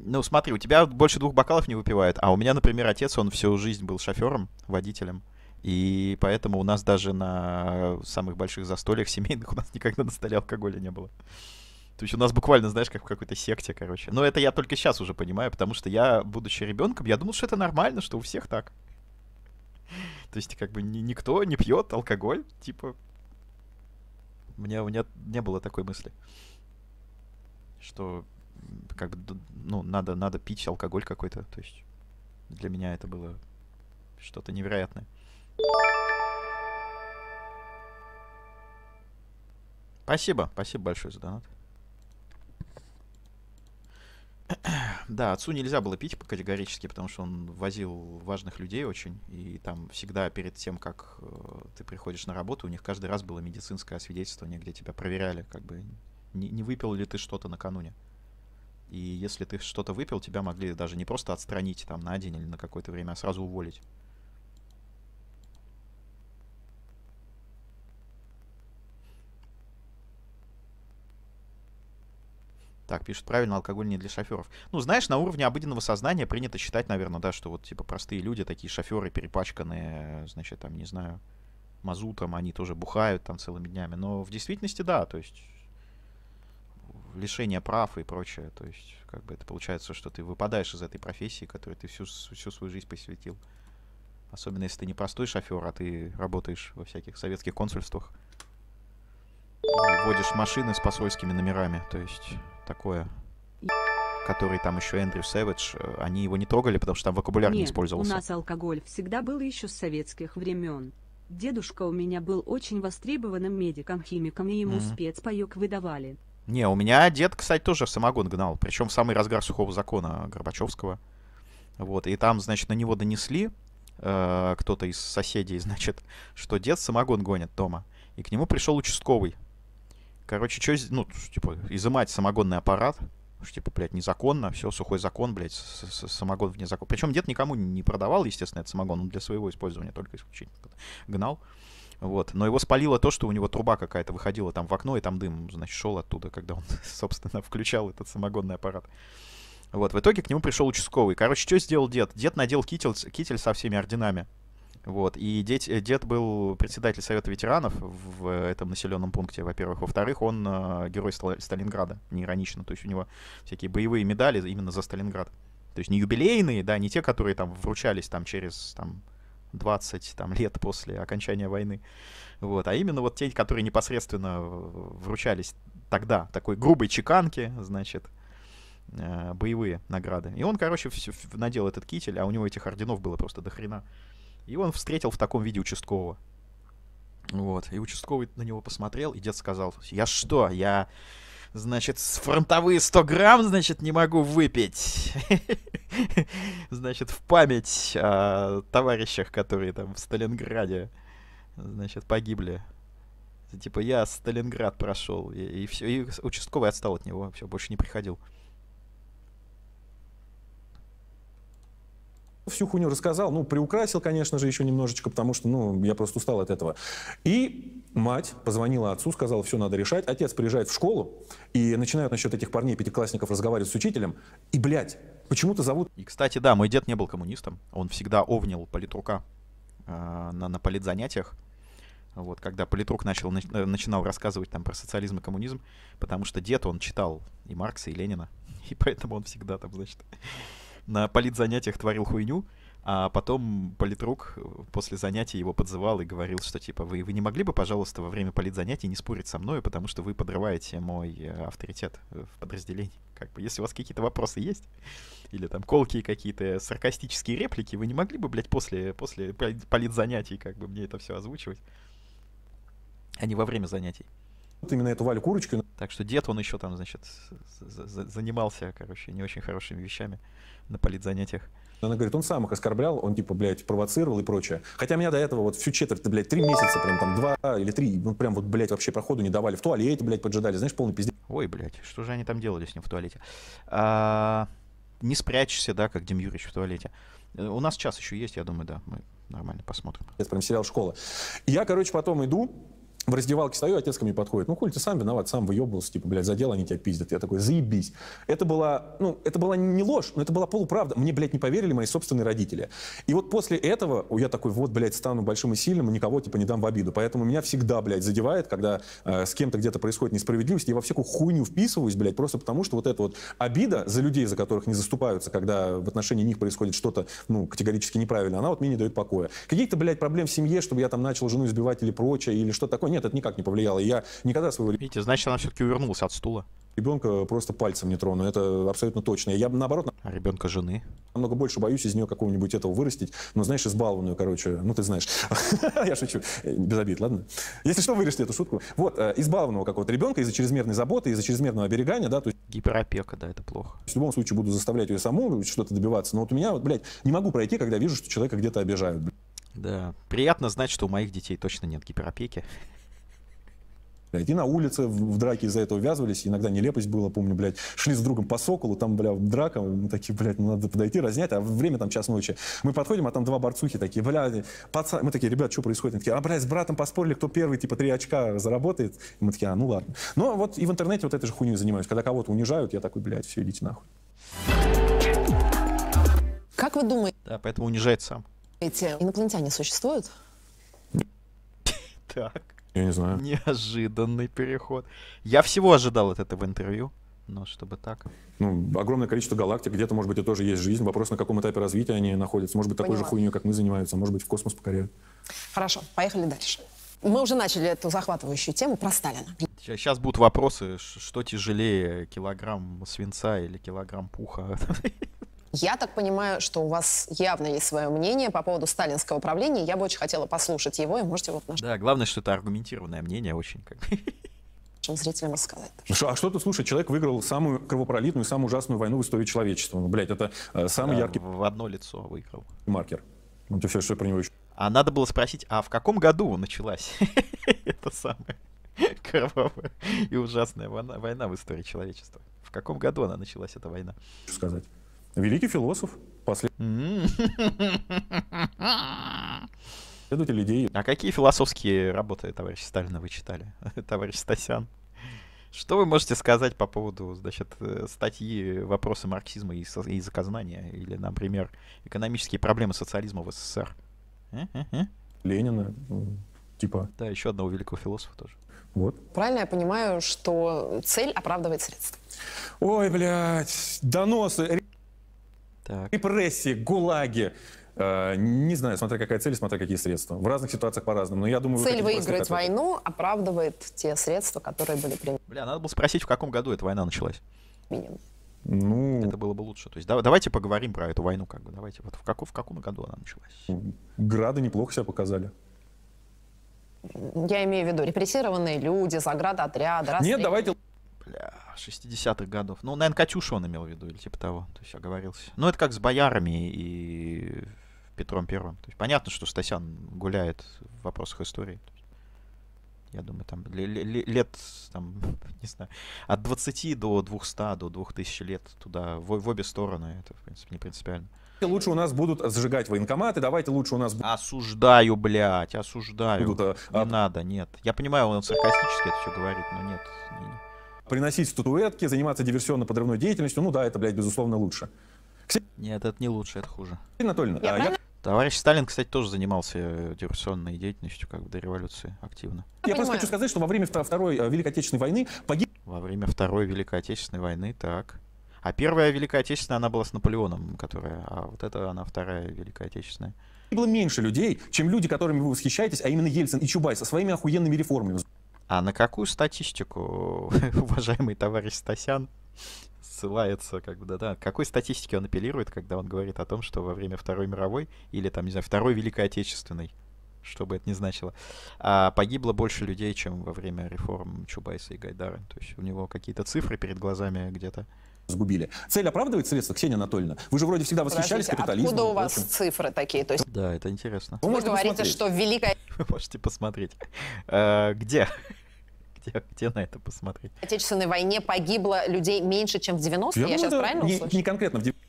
ну, смотри, у тебя больше двух бокалов не выпивает, а у меня, например, отец, он всю жизнь был шофером, водителем. И поэтому у нас даже на самых больших застольях семейных *laughs* у нас никогда на столе алкоголя не было. То есть у нас буквально, знаешь, как в какой-то секте, короче. Но это я только сейчас уже понимаю, потому что я, будучи ребенком, я думал, что это нормально, что у всех так. *laughs* То есть, как бы никто не пьет алкоголь, типа. У меня, у меня не было такой мысли. Что как бы, ну, надо, надо пить алкоголь какой-то. То есть для меня это было что-то невероятное. Спасибо, спасибо большое за донат. *clears throat* Да, отцу нельзя было пить категорически, потому что он возил важных людей очень, и там всегда перед тем, как э, ты приходишь на работу, у них каждый раз было медицинское освидетельствование, где тебя проверяли, как бы не, не выпил ли ты что-то накануне. И если ты что-то выпил, тебя могли даже не просто отстранить там на день или на какое-то время, а сразу уволить. Так, пишут правильно, алкоголь не для шоферов. Ну, знаешь, на уровне обыденного сознания принято считать, наверное, да, что вот, типа, простые люди, такие шоферы перепачканные, значит, там, не знаю, мазутом, они тоже бухают там целыми днями. Но в действительности, да, то есть лишение прав и прочее. То есть, как бы это получается, что ты выпадаешь из этой профессии, которой ты всю, всю свою жизнь посвятил. Особенно если ты не простой шофер, а ты работаешь во всяких советских консульствах. Ну, водишь машины с посольскими номерами. То есть такое, который там еще Эндрю Сэвидж, э, они его не трогали, потому что там вокабуляр Нет, не использовался. у нас алкоголь всегда был еще с советских времен. Дедушка у меня был очень востребованным медиком, химиком, и ему mm-hmm. выдавали. Не, у меня дед, кстати, тоже самогон гнал, причем в самый разгар сухого закона Горбачевского. Вот, и там, значит, на него донесли э, кто-то из соседей, *laughs* значит, что дед самогон гонит дома. И к нему пришел участковый Короче, что, ну, типа, изымать самогонный аппарат, что, типа, блядь, незаконно, все, сухой закон, блядь, самогон вне закона. Причем дед никому не продавал, естественно, этот самогон, он для своего использования только исключительно гнал. Вот. Но его спалило то, что у него труба какая-то выходила там в окно, и там дым, значит, шел оттуда, когда он, *laughs* собственно, включал этот самогонный аппарат. Вот, в итоге к нему пришел участковый. Короче, что сделал дед? Дед надел китель, китель со всеми орденами вот. И дед, э, дед был председатель Совета ветеранов в этом населенном пункте, во-первых. Во-вторых, он э, герой Сталинграда, не То есть у него всякие боевые медали именно за Сталинград. То есть не юбилейные, да, не те, которые там вручались там через там, 20 там, лет после окончания войны. Вот, а именно вот те, которые непосредственно вручались тогда, такой грубой чеканки, значит, э, боевые награды. И он, короче, все, надел этот китель, а у него этих орденов было просто до хрена. И он встретил в таком виде участкового. Вот. И участковый на него посмотрел, и дед сказал, я что, я, значит, фронтовые 100 грамм, значит, не могу выпить. *laughs* Значит, в память о товарищах, которые там в Сталинграде, значит, погибли. Типа, я Сталинград прошел, и, и все, и участковый отстал от него, все, больше не приходил. Всю хуйню рассказал, ну, приукрасил, конечно же, еще немножечко, потому что, ну, я просто устал от этого. И мать позвонила отцу, сказала, все, надо решать. Отец приезжает в школу и начинает насчет этих парней, пятиклассников, разговаривать с учителем. И, блядь, почему-то зовут... И, кстати, да, мой дед не был коммунистом. Он всегда овнил политрука э, на, на политзанятиях. Вот, когда политрук начал, э, начинал рассказывать там про социализм и коммунизм, потому что дед, он читал и Маркса, и Ленина. *laughs* И поэтому он всегда там, значит, на политзанятиях творил хуйню, а потом политрук после занятий его подзывал и говорил, что типа вы, вы не могли бы, пожалуйста, во время политзанятий не спорить со мной, потому что вы подрываете мой э, авторитет э, в подразделении. Как бы, если у вас какие-то вопросы есть, или там колки какие-то саркастические реплики, вы не могли бы, блядь, после, после политзанятий как бы мне это все озвучивать, а не во время занятий. Вот именно эту Валю Курочкину. Так что дед, он еще там, значит, занимался, короче, не очень хорошими вещами на политзанятиях. Она говорит, он сам их оскорблял, он типа, блядь, провоцировал и прочее. Хотя меня до этого вот всю четверть, блядь, три месяца, прям там два или три, ну прям вот, блядь, вообще проходу не давали. В туалете, блядь, поджидали, знаешь, полный пиздец. Ой, блядь, что же они там делали с ним в туалете? А, не спрячься, да, как Дим Юрьевич в туалете. У нас час еще есть, я думаю, да, мы нормально посмотрим. Это прям сериал «Школа». Я, короче, потом иду, в раздевалке стою, отец ко мне подходит. Ну, хули ты сам виноват, сам выебывался, типа, блядь, за дело они тебя пиздят. Я такой, заебись. Это была, ну, это была не ложь, но это была полуправда. Мне, блядь, не поверили мои собственные родители. И вот после этого я такой, вот, блядь, стану большим и сильным, и никого, типа, не дам в обиду. Поэтому меня всегда, блядь, задевает, когда э, с кем-то где-то происходит несправедливость, я во всякую хуйню вписываюсь, блядь, просто потому, что вот эта вот обида за людей, за которых не заступаются, когда в отношении них происходит что-то, ну, категорически неправильно, она вот мне не дает покоя. Каких-то, блядь, проблем в семье, чтобы я там начал жену избивать или прочее, или что-то такое, нет, это никак не повлияло. Я никогда своего... Видите, значит, она все-таки увернулась от стула. Ребенка просто пальцем не трону, это абсолютно точно. Я наоборот... А ребенка жены? Намного больше боюсь из нее какого-нибудь этого вырастить. Но знаешь, избалованную, короче, ну ты знаешь. *laughs* Я шучу, без обид, ладно? Если что, вырежьте эту шутку. Вот, э, избалованного какого-то ребенка из-за чрезмерной заботы, из-за чрезмерного оберегания, да, то есть... Гиперопека, да, это плохо. В любом случае буду заставлять ее саму что-то добиваться, но вот у меня, вот, блядь, не могу пройти, когда вижу, что человека где-то обижают, блядь. Да, приятно знать, что у моих детей точно нет гиперопеки блядь. И на улице в, драке из-за этого ввязывались, иногда нелепость была, помню, блядь, шли с другом по Соколу, там, бля, драка, мы такие, блядь, ну надо подойти, разнять, а время там час ночи. Мы подходим, а там два борцухи такие, бля, пацан, мы такие, ребят, что происходит? Они такие, а, блядь, с братом поспорили, кто первый, типа, три очка заработает. И мы такие, а, ну ладно. Но вот и в интернете вот этой же хуйней занимаюсь. Когда кого-то унижают, я такой, блядь, все, идите нахуй. Как вы думаете? Да, поэтому унижает сам. Эти инопланетяне существуют? *laughs* Так. Я не знаю. Неожиданный переход. Я всего ожидал от этого интервью. Но чтобы так. Ну, огромное количество галактик, где-то, может быть, и тоже есть жизнь. Вопрос, на каком этапе развития они находятся. Может быть, такой Понимаю. же хуйню, как мы занимаемся, может быть, в космос покоряют. Хорошо, поехали дальше. Мы уже начали эту захватывающую тему про Сталина. Сейчас будут вопросы, что тяжелее, килограмм свинца или килограмм пуха. *laughs* Я так понимаю, что у вас явно есть свое мнение по поводу сталинского правления. Я бы очень хотела послушать его, и можете вот наш... Да, главное, что это аргументированное мнение очень как нашим зрителям рассказать. Ну, а что ты слушай, человек выиграл самую кровопролитную, самую ужасную войну в истории человечества. Ну, блядь, это э, самый да, яркий... В одно лицо выиграл. Маркер. Ну, ты все, что про него еще... А надо было спросить, а в каком году началась *laughs* эта самая кровавая и ужасная война, война в истории человечества? В каком году она началась, эта война? Что сказать? Великий философ, последователь идеи. А какие философские работы, товарищ Сталина, вы читали, *laughs* товарищ Стасян? Что вы можете сказать по поводу, значит, э, статьи «Вопросы марксизма и, со- и заказания» или, например, «Экономические проблемы социализма в СССР»? Ленина, типа. Да, еще одного великого философа тоже. Вот. Правильно я понимаю, что цель оправдывает средства? Ой, блядь, доносы. Так. Репрессии, гулаги. Э, не знаю, смотря какая цель, смотря какие средства. В разных ситуациях по-разному. Но я думаю, цель выиграть войну оправдывает те средства, которые были приняты. Бля, надо было спросить, в каком году эта война началась. Минимум. Ну... Это было бы лучше. То есть да, давайте поговорим про эту войну, как бы. Давайте, вот в, каком, в каком году она началась? Грады неплохо себя показали. Я имею в виду репрессированные люди, заградотряды, расстрел... Нет, давайте Бля, 60-х годов. Ну, наверное, Катюшу он имел в виду, или типа того. То есть оговорился. Ну, это как с боярами и Петром Первым. То есть понятно, что Стасян гуляет в вопросах истории. Я думаю, там лет, там, *laughs* не знаю, от 20 до 200, до 2000 лет туда, в, в обе стороны. Это, в принципе, не принципиально. Лучше у нас будут сжигать военкоматы, давайте лучше у нас... Осуждаю, блядь, осуждаю. Будут, э, а... Не надо, нет. Я понимаю, он саркастически это все говорит, но нет. Не, не приносить статуэтки, заниматься диверсионно-подрывной деятельностью, ну да, это, блядь, безусловно, лучше. Нет, это не лучше, это хуже. Ксения Анатольевна, я... А, я... Товарищ Сталин, кстати, тоже занимался э, диверсионной деятельностью как бы до революции активно. Я, я просто хочу сказать, что во время Второй э, Великой Отечественной войны погиб... Во время Второй Великой Отечественной войны, так. А первая Великая Отечественная, она была с Наполеоном, которая, а вот это она вторая Великая Отечественная. Было меньше людей, чем люди, которыми вы восхищаетесь, а именно Ельцин и Чубай со своими охуенными реформами. А на какую статистику, *laughs* уважаемый товарищ Стасян, ссылается, как бы, да, да, какой статистике он апеллирует, когда он говорит о том, что во время Второй мировой или, там, не знаю, Второй Великой Отечественной, что бы это ни значило, а погибло больше людей, чем во время реформ Чубайса и Гайдара. То есть у него какие-то цифры перед глазами где-то сгубили. Цель оправдывает средства, Ксения Анатольевна? Вы же вроде всегда восхищались Подождите, капитализмом. Откуда у вас цифры такие? То есть... Да, это интересно. Вы, Вы говорите, посмотреть. что великая... *laughs* Вы можете посмотреть. Э, где? *laughs* где, где на это посмотреть? В Отечественной войне погибло людей меньше, чем в 90-е? Я, я думаю, сейчас правильно не, услышу? Не конкретно в 90-е. *laughs*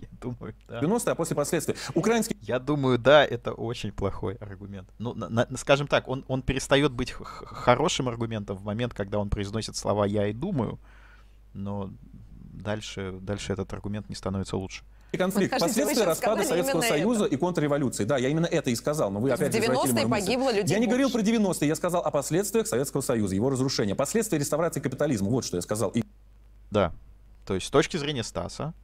Я думаю, да. 90 а после последствий. Украинский... Я думаю, да, это очень плохой аргумент. Ну, на, на, скажем так, он, он перестает быть хорошим аргументом в момент, когда он произносит слова «я и думаю», но дальше, дальше этот аргумент не становится лучше. И конфликт. Вот, Последствия распада Советского Союза это. и контрреволюции. Да, я именно это и сказал, но вы опять же 90-е погибло людей Я не говорил про 90-е, я сказал о последствиях Советского Союза, его разрушения. Последствия реставрации капитализма, вот что я сказал. И... Да, то есть с точки зрения Стаса,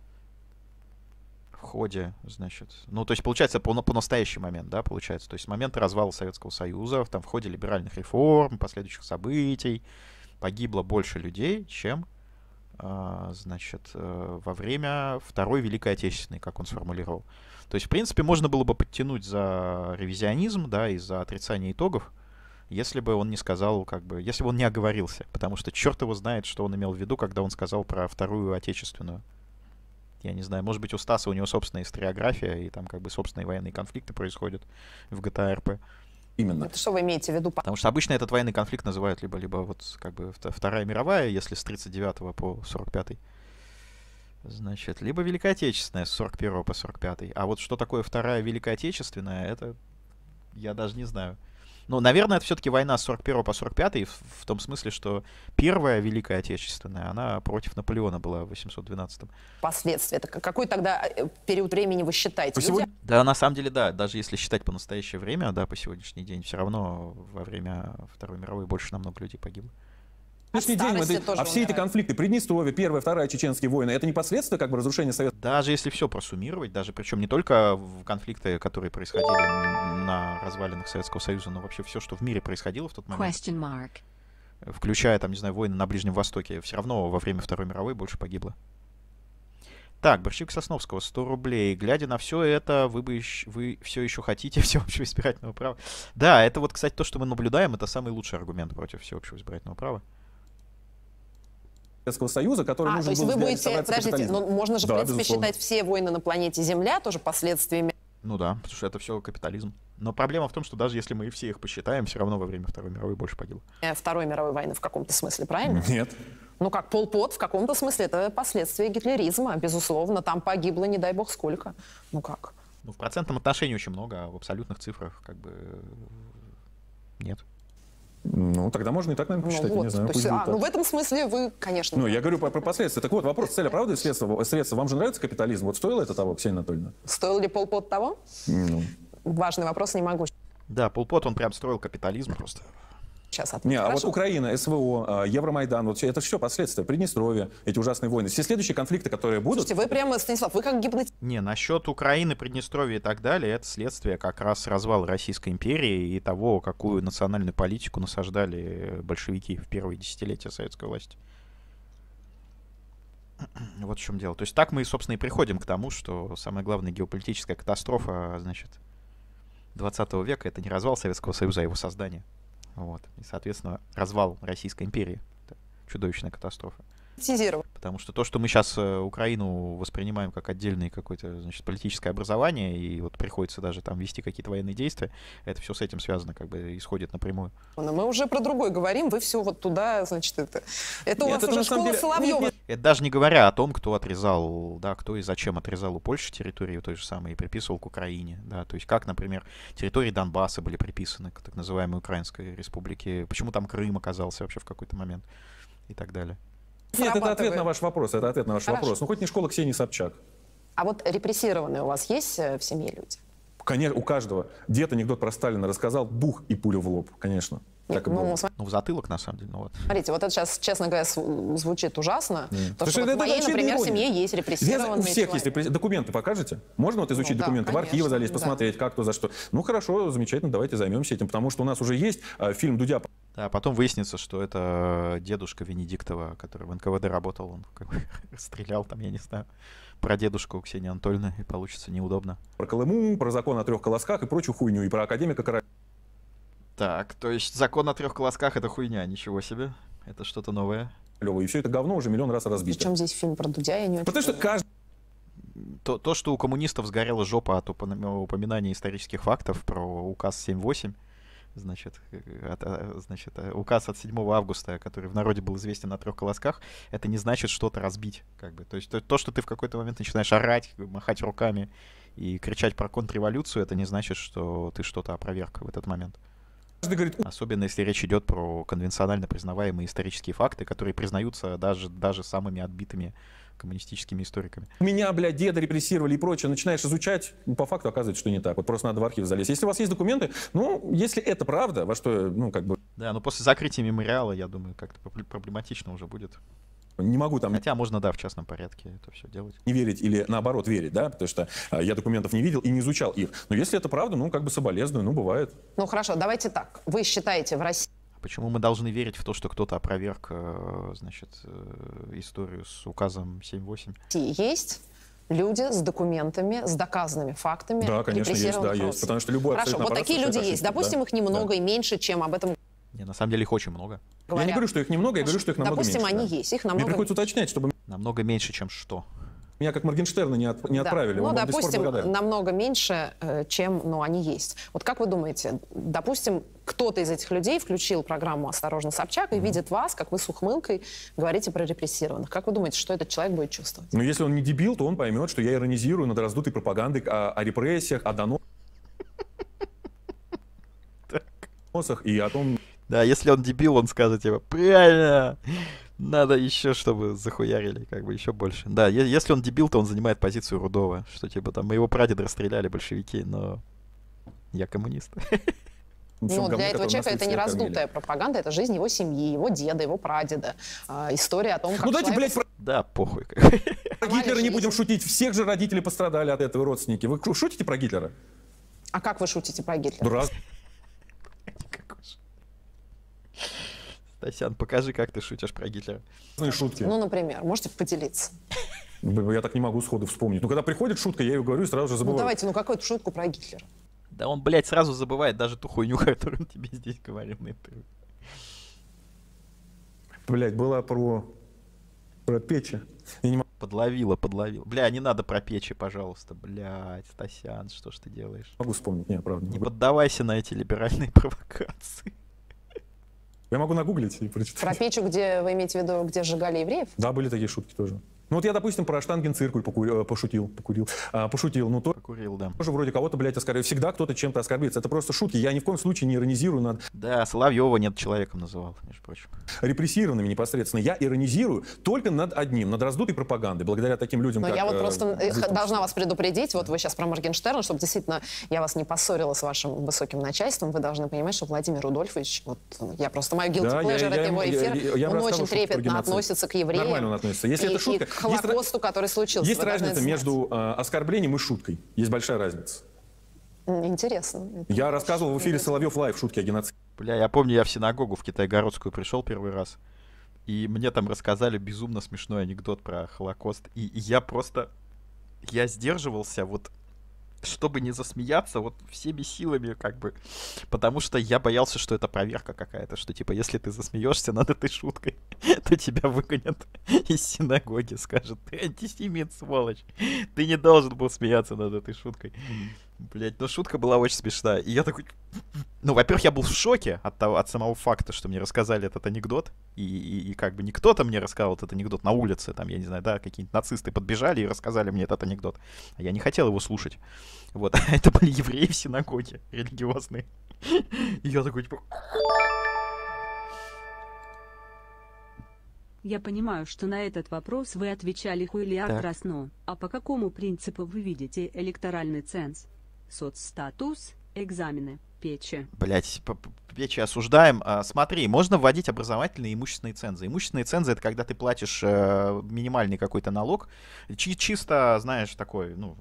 в ходе, значит, ну, то есть, получается, по, по настоящий момент, да, получается, то есть момент развала Советского Союза, там, в ходе либеральных реформ, последующих событий, погибло больше людей, чем а, значит, э, во время Второй Великой Отечественной, как он сформулировал. То есть, в принципе, можно было бы подтянуть за ревизионизм, да, и за отрицание итогов, если бы он не сказал, как бы, если бы он не оговорился, потому что черт его знает, что он имел в виду, когда он сказал про Вторую Отечественную. Я не знаю, может быть, у Стаса у него собственная историография, и там как бы собственные военные конфликты происходят в ГТРП. Именно. Это что вы имеете в виду? Потому что обычно этот военный конфликт называют либо-либо вот как бы Вторая мировая, если с 39 по 45. Значит, либо Великая Отечественная с 41 по 45. А вот что такое Вторая Великая Отечественная, это я даже не знаю. Ну, наверное, это все-таки война с 41 по 45 в, в том смысле, что первая Великая Отечественная, она против Наполеона была в 812-м. Последствия. Это какой тогда э, период времени вы считаете? сегодня... Да, на самом деле, да. Даже если считать по настоящее время, да, по сегодняшний день, все равно во время Второй мировой больше намного людей погибло. А сегодняшний день, это, а все эти конфликты, Приднестровье, Первая, Вторая, Чеченские войны, это не последствия как бы разрушения Совета? Даже если все просуммировать, даже причем не только конфликты, которые происходили на развалинах Советского Союза, но вообще все, что в мире происходило в тот момент. mark. Включая, там, не знаю, войны на Ближнем Востоке, все равно во время Второй мировой больше погибло. Так, Борщик Сосновского, 100 рублей. Глядя на все это, вы бы еще, вы все еще хотите *laughs* всеобщего избирательного права. Да, это вот, кстати, то, что мы наблюдаем, это самый лучший аргумент против всеобщего избирательного права. Советского Союза, который а, нужен то есть был вы будете, подождите, но ну, можно же, да, в принципе, безусловно. считать все войны на планете Земля тоже последствиями. Ну да, потому что это все капитализм. Но проблема в том, что даже если мы все их посчитаем, все равно во время Второй мировой больше погибло. Э, Второй мировой войны в каком-то смысле, правильно? Нет. Ну как, Пол Пот в каком-то смысле это последствия гитлеризма, безусловно. Там погибло не дай бог сколько. Ну как? Ну в процентном отношении очень много, а в абсолютных цифрах как бы нет. Ну, тогда можно и так, наверное, посчитать, ну, вот, я не знаю. Есть, а, ну, так. ну, в этом смысле вы, конечно... Ну, да. я говорю про, про последствия. Так вот, вопрос, цель оправдывает средства. средства. Вам же нравится капитализм? Вот стоило это того, Ксения Анатольевна? Стоило ли полпот того? Ну. Важный вопрос, не могу. Да, полпот, он прям строил капитализм просто сейчас отметить. Не, а вот Украина, СВО, а, Евромайдан, вот все, это все последствия. Приднестровье, эти ужасные войны. Все следующие конфликты, которые будут... Слушайте, вы прямо, Станислав, вы как гипнотизируете. Не, насчет Украины, Приднестровья и так далее, это следствие как раз развал Российской империи и того, какую национальную политику насаждали большевики в первые десятилетия советской власти. *clears throat* Вот в чем дело. То есть так мы, собственно, и приходим к тому, что самая главная геополитическая катастрофа, значит, 20 века — это не развал Советского Союза, а его создание. Вот. И, соответственно, развал Российской империи. Это чудовищная катастрофа политизировать. Потому что то, что мы сейчас э, Украину воспринимаем как отдельное какое-то значит, политическое образование, и вот приходится даже там вести какие-то военные действия, это все с этим связано, как бы исходит напрямую. мы уже про другой говорим, вы все вот туда, значит, это... Это у нет, вас это уже школа деле... Соловьева. Это даже не говоря о том, кто отрезал, да, кто и зачем отрезал у Польши территорию той же самой и приписывал к Украине, да, то есть как, например, территории Донбасса были приписаны к так называемой Украинской республике, почему там Крым оказался вообще в какой-то момент и так далее. Нет, это ответ на ваш вопрос. Это ответ на ваш Хорошо. вопрос. Ну, хоть не школа Ксении Собчак. А вот репрессированные у вас есть э, в семье люди? Конечно, у каждого. Дед анекдот про Сталина рассказал, бух и пулю в лоб, конечно. Ну, так Нет, ну, мы... ну, в затылок, на самом деле. Ну, вот. Смотрите, вот это сейчас, честно говоря, звучит ужасно. Mm. Потому что, что вот в моей, например, ирония. семье есть репрессированные У всех человек. есть репресс... Документы покажете? Можно вот изучить ну, документы? Да, в архивы залезть, посмотреть, да. как, кто, за что. Ну, хорошо, замечательно, давайте займемся этим. Потому что у нас уже есть э, фильм «Дудя». Да, потом выяснится, что это дедушка Венедиктова, который в НКВД работал, он *laughs* стрелял там, я не знаю про дедушку Ксении Анатольевны, и получится неудобно. Про Колыму, про закон о трех колосках и прочую хуйню, и про академика Королева. Так, то есть закон о трех колосках это хуйня, ничего себе. Это что-то новое. И все это говно уже миллион раз разбито. Причем здесь фильм про Дудя, я не очень Потому что каждый то, то, что у коммунистов сгорела жопа от упоминания исторических фактов про указ 78 8 значит, э, от, э, значит, э, указ от 7 августа, который в народе был известен на трех колосках, это не значит что-то разбить, как бы. То есть то, то что ты в какой-то момент начинаешь орать, махать руками и кричать про контрреволюцию, это не значит, что ты что-то опроверг в этот момент. Особенно если речь идет про конвенционально признаваемые исторические факты, которые признаются даже, даже самыми отбитыми коммунистическими историками. Меня, блядь, деда репрессировали и прочее. Начинаешь изучать, ну, по факту оказывается, что не так. Вот просто надо в архив залезть. Если у вас есть документы, ну, если это правда, во что, ну, как бы... Да, но ну, после закрытия мемориала, я думаю, как-то проблематично уже будет. Не могу там... Хотя можно, да, в частном порядке это все делать. Не верить или наоборот верить, да, потому что а, я документов не видел и не изучал их. Но если это правда, ну, как бы соболезную, ну, бывает. Ну, хорошо, давайте так. Вы считаете в России... Почему мы должны верить в то, что кто-то опроверг, э, значит, э, историю с указом 78? Есть люди с документами, с доказанными фактами. Да, конечно, есть, да, есть. Потому что любой Хорошо, вот такие люди есть. Ошибки, Допустим, их немного да. и меньше, чем об этом не, на самом деле их очень много. Говорят. Я не говорю, что их немного, я говорю, что их намного Допустим, меньше. Допустим, они да. есть, их намного Мне приходится уточнять, чтобы... Намного меньше, чем что? Меня как Моргенштерна не, от, не да. отправили. Ну, Он допустим, намного меньше, э, чем ну, они есть. Вот как вы думаете, допустим, кто-то из этих людей включил программу «Осторожно, Собчак» и mm видит вас, как вы с ухмылкой говорите про репрессированных. Как вы думаете, что этот человек будет чувствовать? Ну, если он не дебил, то он поймет, что я иронизирую над раздутой пропагандой о, о репрессиях, о доносах и о том... Да, если он дебил, он скажет, типа, правильно! Надо еще, чтобы захуярили, как бы еще больше. Да, если он дебил, то он занимает позицию Рудова, что типа там моего прадеда расстреляли большевики, но я коммунист. *laughs* Ну, для этого человека это не раздутая пропаганда, это жизнь его семьи, его деда, его прадеда. А, история о том, как Ну дайте, блядь, Да, похуй. *laughs* Про Гитлера не будем шутить. Всех же родители пострадали от этого, родственники. Вы шутите про Гитлера? А как вы шутите про Гитлера? Раз. Стасян, покажи, как ты шутишь про Гитлера. Ну шутки. Ну, например, можете поделиться? Я так не могу сходу вспомнить. Ну, когда приходит шутка, я ее говорю и сразу же ну, забываю. Ну, давайте, ну, какую-то шутку про Гитлера. Да он, блядь, сразу забывает даже ту хуйню, *laughs* которую тебе здесь говорим на интервью. Блядь, была про... про печи. Я не могу... Подловила, подловила. Бля, не надо про печи, пожалуйста. Блядь, Стасян, что ж ты делаешь? Могу вспомнить, не, правда. Не поддавайся на эти либеральные *laughs* провокации. Я могу нагуглить и прочитать. Про печу, где вы имеете в виду, где сжигали евреев? Да, были такие шутки тоже. Ну вот я, допустим, про штанген-циркуль покурил, э, пошутил, покурил, а, пошутил, ну то... Покурил, да. Тоже вроде кого-то, блядь, оскорбил. Всегда кто-то чем-то оскорбится. Это просто шутки, я ни в коем случае не иронизирую над... Да, Соловьева нет человеком называл, между прочим. Репрессированными непосредственно. Я иронизирую только над одним, над раздутой пропагандой, благодаря таким людям, Но как, я вот э, просто э, должна вас предупредить, вот вы сейчас про Моргенштерна, чтобы действительно я вас не поссорила с вашим высоким начальством, вы должны понимать, что Владимир Рудольфович, вот ну, я просто, мою guilty да, pleasure я, я, его эфир. я, я, я он очень трепетно относится к евреям. Нормально он относится. Если и, это шутка, Холокосту, есть, который случился. Есть разница между э, оскорблением и шуткой. Есть большая разница. Интересно. Я рассказывал в эфире Соловьев Лайв шутки о геноциде. Бля, я помню, я в синагогу в Китайгородскую пришел первый раз. И мне там рассказали безумно смешной анекдот про Холокост. и я просто... Я сдерживался вот чтобы не засмеяться, вот всеми силами как бы. Потому что я боялся, что это проверка какая-то, что типа, если ты засмеешься над этой шуткой, *laughs* то тебя выгонят *laughs* из синагоги, скажут, ты антисемит, сволочь. Ты не должен был смеяться над этой шуткой. Mm-hmm. Блять, ну шутка была очень смешная. И я такой... Ну, во-первых, я был в шоке от, того, от самого факта, что мне рассказали этот анекдот. И, и, и как бы не кто-то мне рассказал этот анекдот на улице. Там, я не знаю, да, какие-нибудь нацисты подбежали и рассказали мне этот анекдот. А я не хотел его слушать. Вот, *laughs* это были евреи в синагоге религиозные. И я такой, типа... Я понимаю, что на этот вопрос вы отвечали хуй или красно, а по какому принципу вы видите электоральный ценз? соцстатус, экзамены, печи. Блять, печи осуждаем. А, смотри, можно вводить образовательные и имущественные цензы. Имущественные цензы — это когда ты платишь э, минимальный какой-то налог, чисто, знаешь, такой, ну,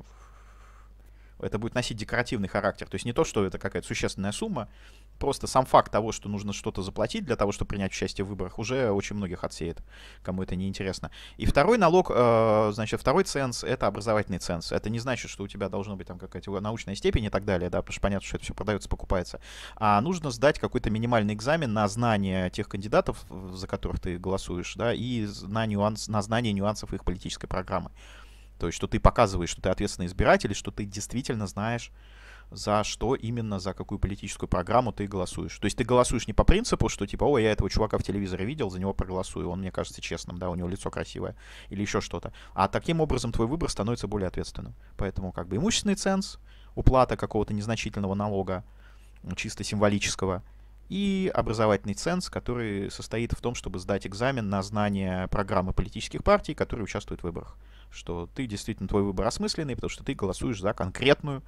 это будет носить декоративный характер. То есть не то, что это какая-то существенная сумма, просто сам факт того, что нужно что-то заплатить для того, чтобы принять участие в выборах, уже очень многих отсеет, кому это не интересно. И второй налог, э, значит, второй ценз — это образовательный ценз. Это не значит, что у тебя должна быть там какая-то научная степень и так далее, да, потому что понятно, что это все продается, покупается. А нужно сдать какой-то минимальный экзамен на знание тех кандидатов, за которых ты голосуешь, да, и на, нюанс, на знание нюансов их политической программы. То есть, что ты показываешь, что ты ответственный избиратель, что ты действительно знаешь, за что именно, за какую политическую программу ты голосуешь. То есть ты голосуешь не по принципу, что типа, о, я этого чувака в телевизоре видел, за него проголосую, он мне кажется честным, да, у него лицо красивое или еще что-то. А таким образом твой выбор становится более ответственным. Поэтому как бы имущественный ценз, уплата какого-то незначительного налога, чисто символического, и образовательный ценз, который состоит в том, чтобы сдать экзамен на знание программы политических партий, которые участвуют в выборах. Что ты действительно, твой выбор осмысленный, потому что ты голосуешь за конкретную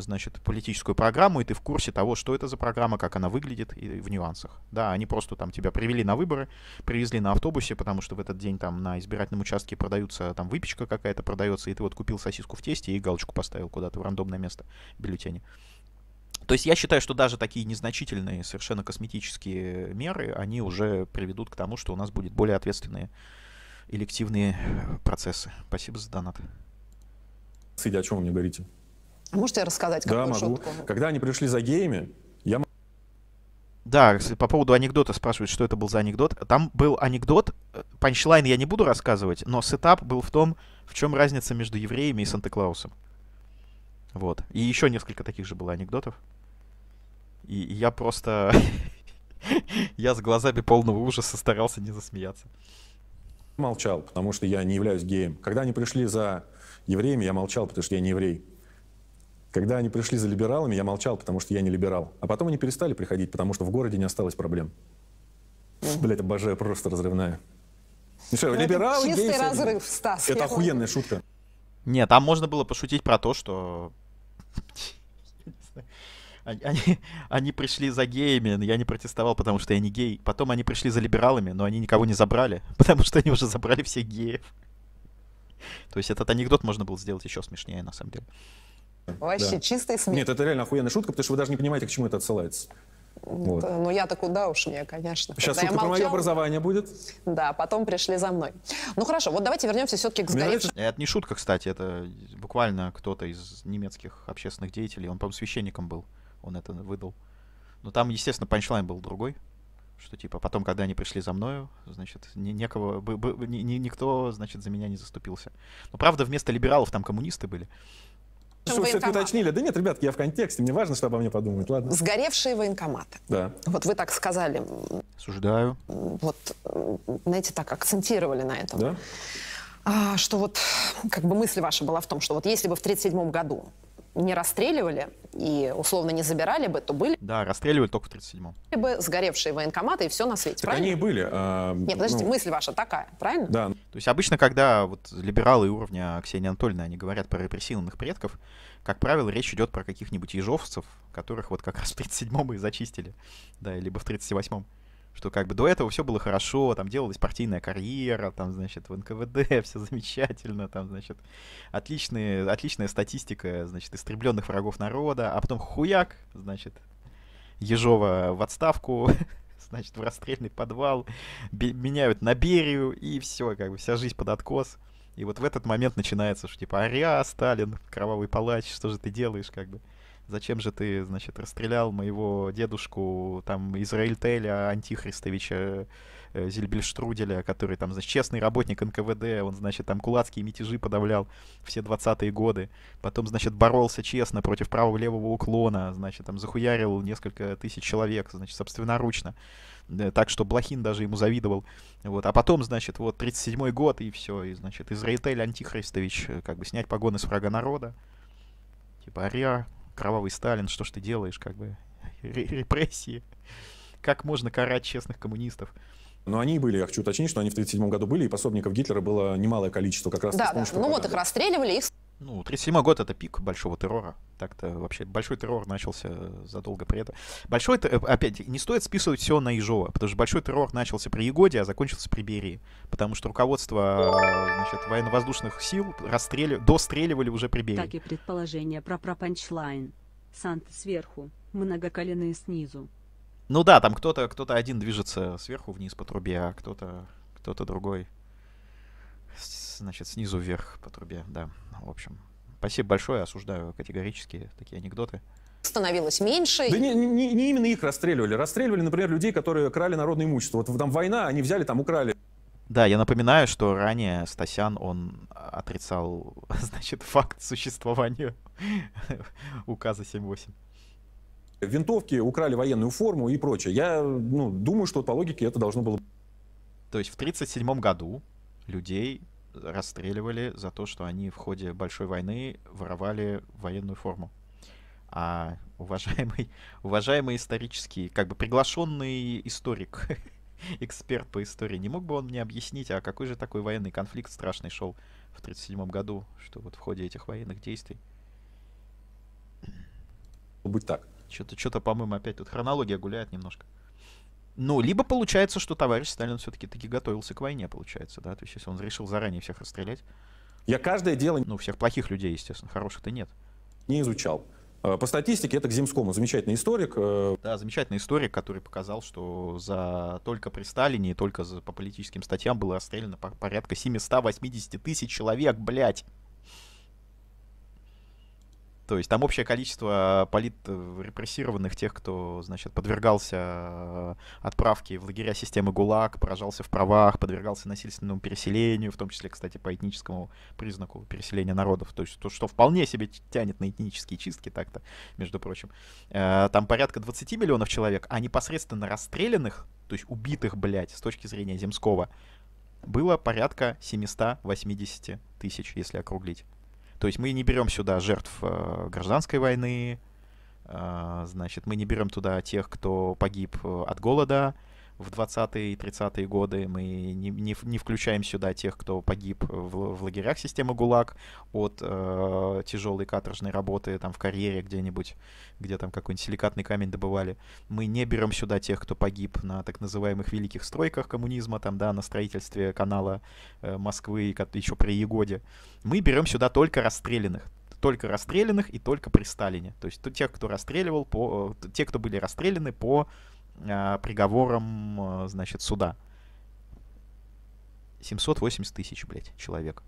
значит, политическую программу, и ты в курсе того, что это за программа, как она выглядит и в нюансах. Да, они просто там тебя привели на выборы, привезли на автобусе, потому что в этот день там на избирательном участке продаются там выпечка какая-то продается, и ты вот купил сосиску в тесте и галочку поставил куда-то в рандомное место бюллетеня. То есть я считаю, что даже такие незначительные, совершенно косметические меры, они уже приведут к тому, что у нас будет более ответственные элективные процессы. Спасибо за донат. Сидя, о чем вы мне говорите? Можете рассказать какую да, могу. шутку? Когда они пришли за геями, я... Да, по поводу анекдота спрашивают, что это был за анекдот. Там был анекдот, э, панчлайн я не буду рассказывать, но сетап был в том, в чем разница между евреями и Санта-Клаусом. Вот. И еще несколько таких же было анекдотов. И я просто... *laughs* я с глазами полного ужаса старался не засмеяться. Молчал, потому что я не являюсь геем. Когда они пришли за евреями, я молчал, потому что я не еврей. Когда они пришли за либералами, я молчал, потому что я не либерал. А потом они перестали приходить, потому что в городе не осталось проблем. Mm. Блять, обожаю, просто разрывная. Ну что, ну, либералы, чистый гейсы, разрыв, Стас. Это охуенная шутка. Не, там можно было пошутить про то, что... Они, они пришли за геями, но я не протестовал, потому что я не гей. Потом они пришли за либералами, но они никого не забрали, *laughs* потому что они уже забрали всех геев. То есть этот анекдот можно было сделать еще смешнее, на самом деле. Вообще да. чистый смех. Нет, это реально охуенная шутка, потому что вы даже не понимаете, к чему это отсылается. Ну, вот. Ну, я-то куда уж мне, конечно. Сейчас Когда я про мое образование будет. Да, потом пришли за мной. Ну, хорошо, вот давайте вернемся все-таки к сгоревшему. Нравится... Это не шутка, кстати, это буквально кто-то из немецких общественных деятелей, он, по-моему, священником был, он это выдал. Но там, естественно, панчлайн был другой, что типа потом, когда они пришли за мною, значит, ни, некого, бы, бы, ни, никто, значит, за меня не заступился. Но правда, вместо либералов там коммунисты были. Все, все это уточнили. Да нет, ребятки, я в контексте, мне важно, что обо мне подумают, ладно? Сгоревшие военкоматы. Да. Вот вы так сказали. Суждаю. Вот, знаете, так акцентировали на этом. Да? А, что вот как бы мысль ваша была в том, что вот если бы в 1937 году не расстреливали и условно не забирали бы, то были... Да, расстреливали только в 37-м. бы сгоревшие военкоматы и все на свете, так правильно? они и были. А, Нет, подождите, ну... мысль ваша такая, правильно? Да. То есть обычно, когда вот либералы уровня Ксении Анатольевны, они говорят про репрессированных предков, как правило, речь идет про каких-нибудь ежовцев, которых вот как раз в 37-м и зачистили, да, либо в 38-м что как бы до этого все было хорошо, там делалась партийная карьера, там, значит, в НКВД *laughs* все замечательно, там, значит, отличные, отличная статистика, значит, истребленных врагов народа, а потом хуяк, значит, Ежова в отставку, *laughs* значит, в расстрельный подвал, меняют на Берию, и все, как бы вся жизнь под откос. И вот в этот момент начинается, что типа, аря, Сталин, кровавый палач, что же ты делаешь, как бы зачем же ты, значит, расстрелял моего дедушку, там, Израильтеля Антихристовича э, Зельбельштруделя, который там, значит, честный работник НКВД, он, значит, там кулацкие мятежи подавлял все 20-е годы, потом, значит, боролся честно против правого-левого уклона, значит, там захуярил несколько тысяч человек, значит, собственноручно. Э, так что Блохин даже ему завидовал. Вот. А потом, значит, вот 37-й год, и все. И, значит, Израиль Антихристович, э, как бы снять погоны с врага народа. Типа, ариа, кровавый Сталин, что ж ты делаешь, как бы, *laughs* репрессии. Как можно карать честных коммунистов? Но они были, я хочу уточнить, что они в 1937 году были, и пособников Гитлера было немалое количество как раз. Да, да. Ну вот их расстреливали, их ну, 37 год — это пик большого террора. Так-то вообще большой террор начался э, задолго при этом. Большой, э, опять, не стоит списывать все на Ежова, потому что большой террор начался при Егоде, а закончился при Берии. Потому что руководство э, значит, военно-воздушных сил расстрели... достреливали уже при Берии. Так и предположение про пропанчлайн. Санты сверху, многоколенные снизу. Ну да, там кто-то кто, -то, один движется сверху вниз по трубе, а кто-то кто, -то, кто другой значит, снизу вверх по трубе, да, в общем. Спасибо большое, осуждаю категорически такие анекдоты становилось меньше. Да не, не, не именно их расстреливали. Расстреливали, например, людей, которые крали народное имущество. Вот там война, они взяли, там украли. Да, я напоминаю, что ранее Стасян, он отрицал, *laughs* значит, факт существования *laughs* указа 7.8. Винтовки, украли военную форму и прочее. Я ну, думаю, что по логике это должно было... То есть в 1937 году людей расстреливали за то, что они в ходе большой войны воровали военную форму. А уважаемый, *laughs* уважаемый исторический, как бы приглашенный историк, *laughs* эксперт по истории, не мог бы он мне объяснить, а какой же такой военный конфликт страшный шел в 1937 году, что вот в ходе этих военных действий? Будь так. Что-то, что-то, по-моему, опять тут хронология гуляет немножко. Ну, либо получается, что товарищ Сталин все-таки таки готовился к войне, получается, да? То есть, если он решил заранее всех расстрелять. Я каждое дело... Ну, всех плохих людей, естественно, хороших-то нет. Не изучал. А, по статистике это к Земскому, замечательный историк. Э, да, замечательный историк, который показал, что за только при Сталине и только за, по политическим статьям было расстреляно порядка 780 тысяч человек, блядь. То есть там общее количество э, политрепрессированных, э, тех, кто, значит, подвергался э, отправке в лагеря системы ГУЛАГ, поражался в правах, подвергался насильственному переселению, в том числе, кстати, по этническому признаку переселения народов. То есть то, что вполне себе тянет на этнические чистки так-то, между прочим. Там порядка 20 миллионов человек, а непосредственно расстрелянных, то есть убитых, блядь, с точки зрения Земского, было порядка 780 тысяч, если округлить. То есть мы не берем сюда жертв э, гражданской войны, э, значит, мы не берем туда тех, кто погиб э, от голода, в 20-е и 30-е годы. Мы не, не, не включаем сюда тех, кто погиб в, в лагерях системы ГУЛАГ от э, тяжелой каторжной работы там в карьере где-нибудь, где там какой-нибудь силикатный камень добывали. Мы не берем сюда тех, кто погиб на так называемых великих стройках коммунизма, там, да, на строительстве канала э, Москвы еще при Егоде. Мы берем сюда только расстрелянных, только расстрелянных и только при Сталине. То есть то, тех, кто расстреливал, по, э, те, кто были расстреляны по а, приговором, а, значит, суда. 780 тысяч, блядь, человек.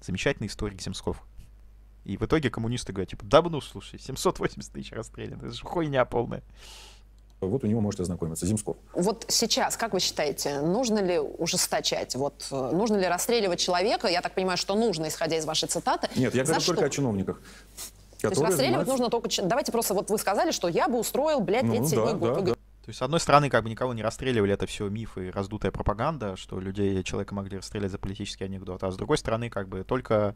Замечательный историк Земсков. И в итоге коммунисты говорят, типа, да ну, слушай, 780 тысяч расстреляно, это же хуйня полная. Вот у него можете ознакомиться, Земсков. Вот сейчас, как вы считаете, нужно ли ужесточать, вот, э, нужно ли расстреливать человека? Я так понимаю, что нужно, исходя из вашей цитаты. Нет, я говорю только о чиновниках. То есть расстреливать знают... нужно только... Давайте просто, вот вы сказали, что я бы устроил, блядь, ну, 37 да, год. Да, вы... да. То есть, с одной стороны, как бы никого не расстреливали, это все мифы, и раздутая пропаганда, что людей, человека могли расстрелять за политический анекдот. А с другой стороны, как бы только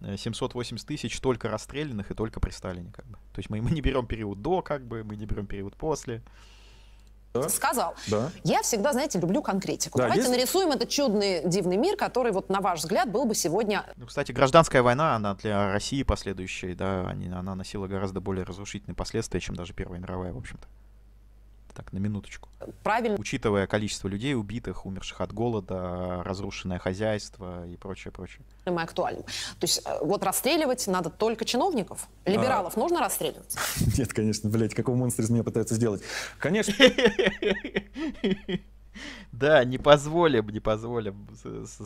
780 э, тысяч только расстрелянных и только при Сталине, как бы. То есть мы, мы не берем период до, как бы, мы не берем период после. Да. Сказал. Да. Я всегда, знаете, люблю конкретику. Да, Давайте есть... нарисуем этот чудный, дивный мир, который, вот, на ваш взгляд, был бы сегодня... Ну, кстати, гражданская война, она для России последующей, да, она носила гораздо более разрушительные последствия, чем даже Первая мировая, в общем-то так, на минуточку. Правильно. Учитывая количество людей убитых, умерших от голода, разрушенное хозяйство и прочее, прочее. И актуальным. То есть э, вот расстреливать надо только чиновников? А. Либералов а... нужно расстреливать? *laughs* Нет, конечно, блядь, какого монстра из меня пытаются сделать? Конечно. *laughs* Да, не позволим, не позволим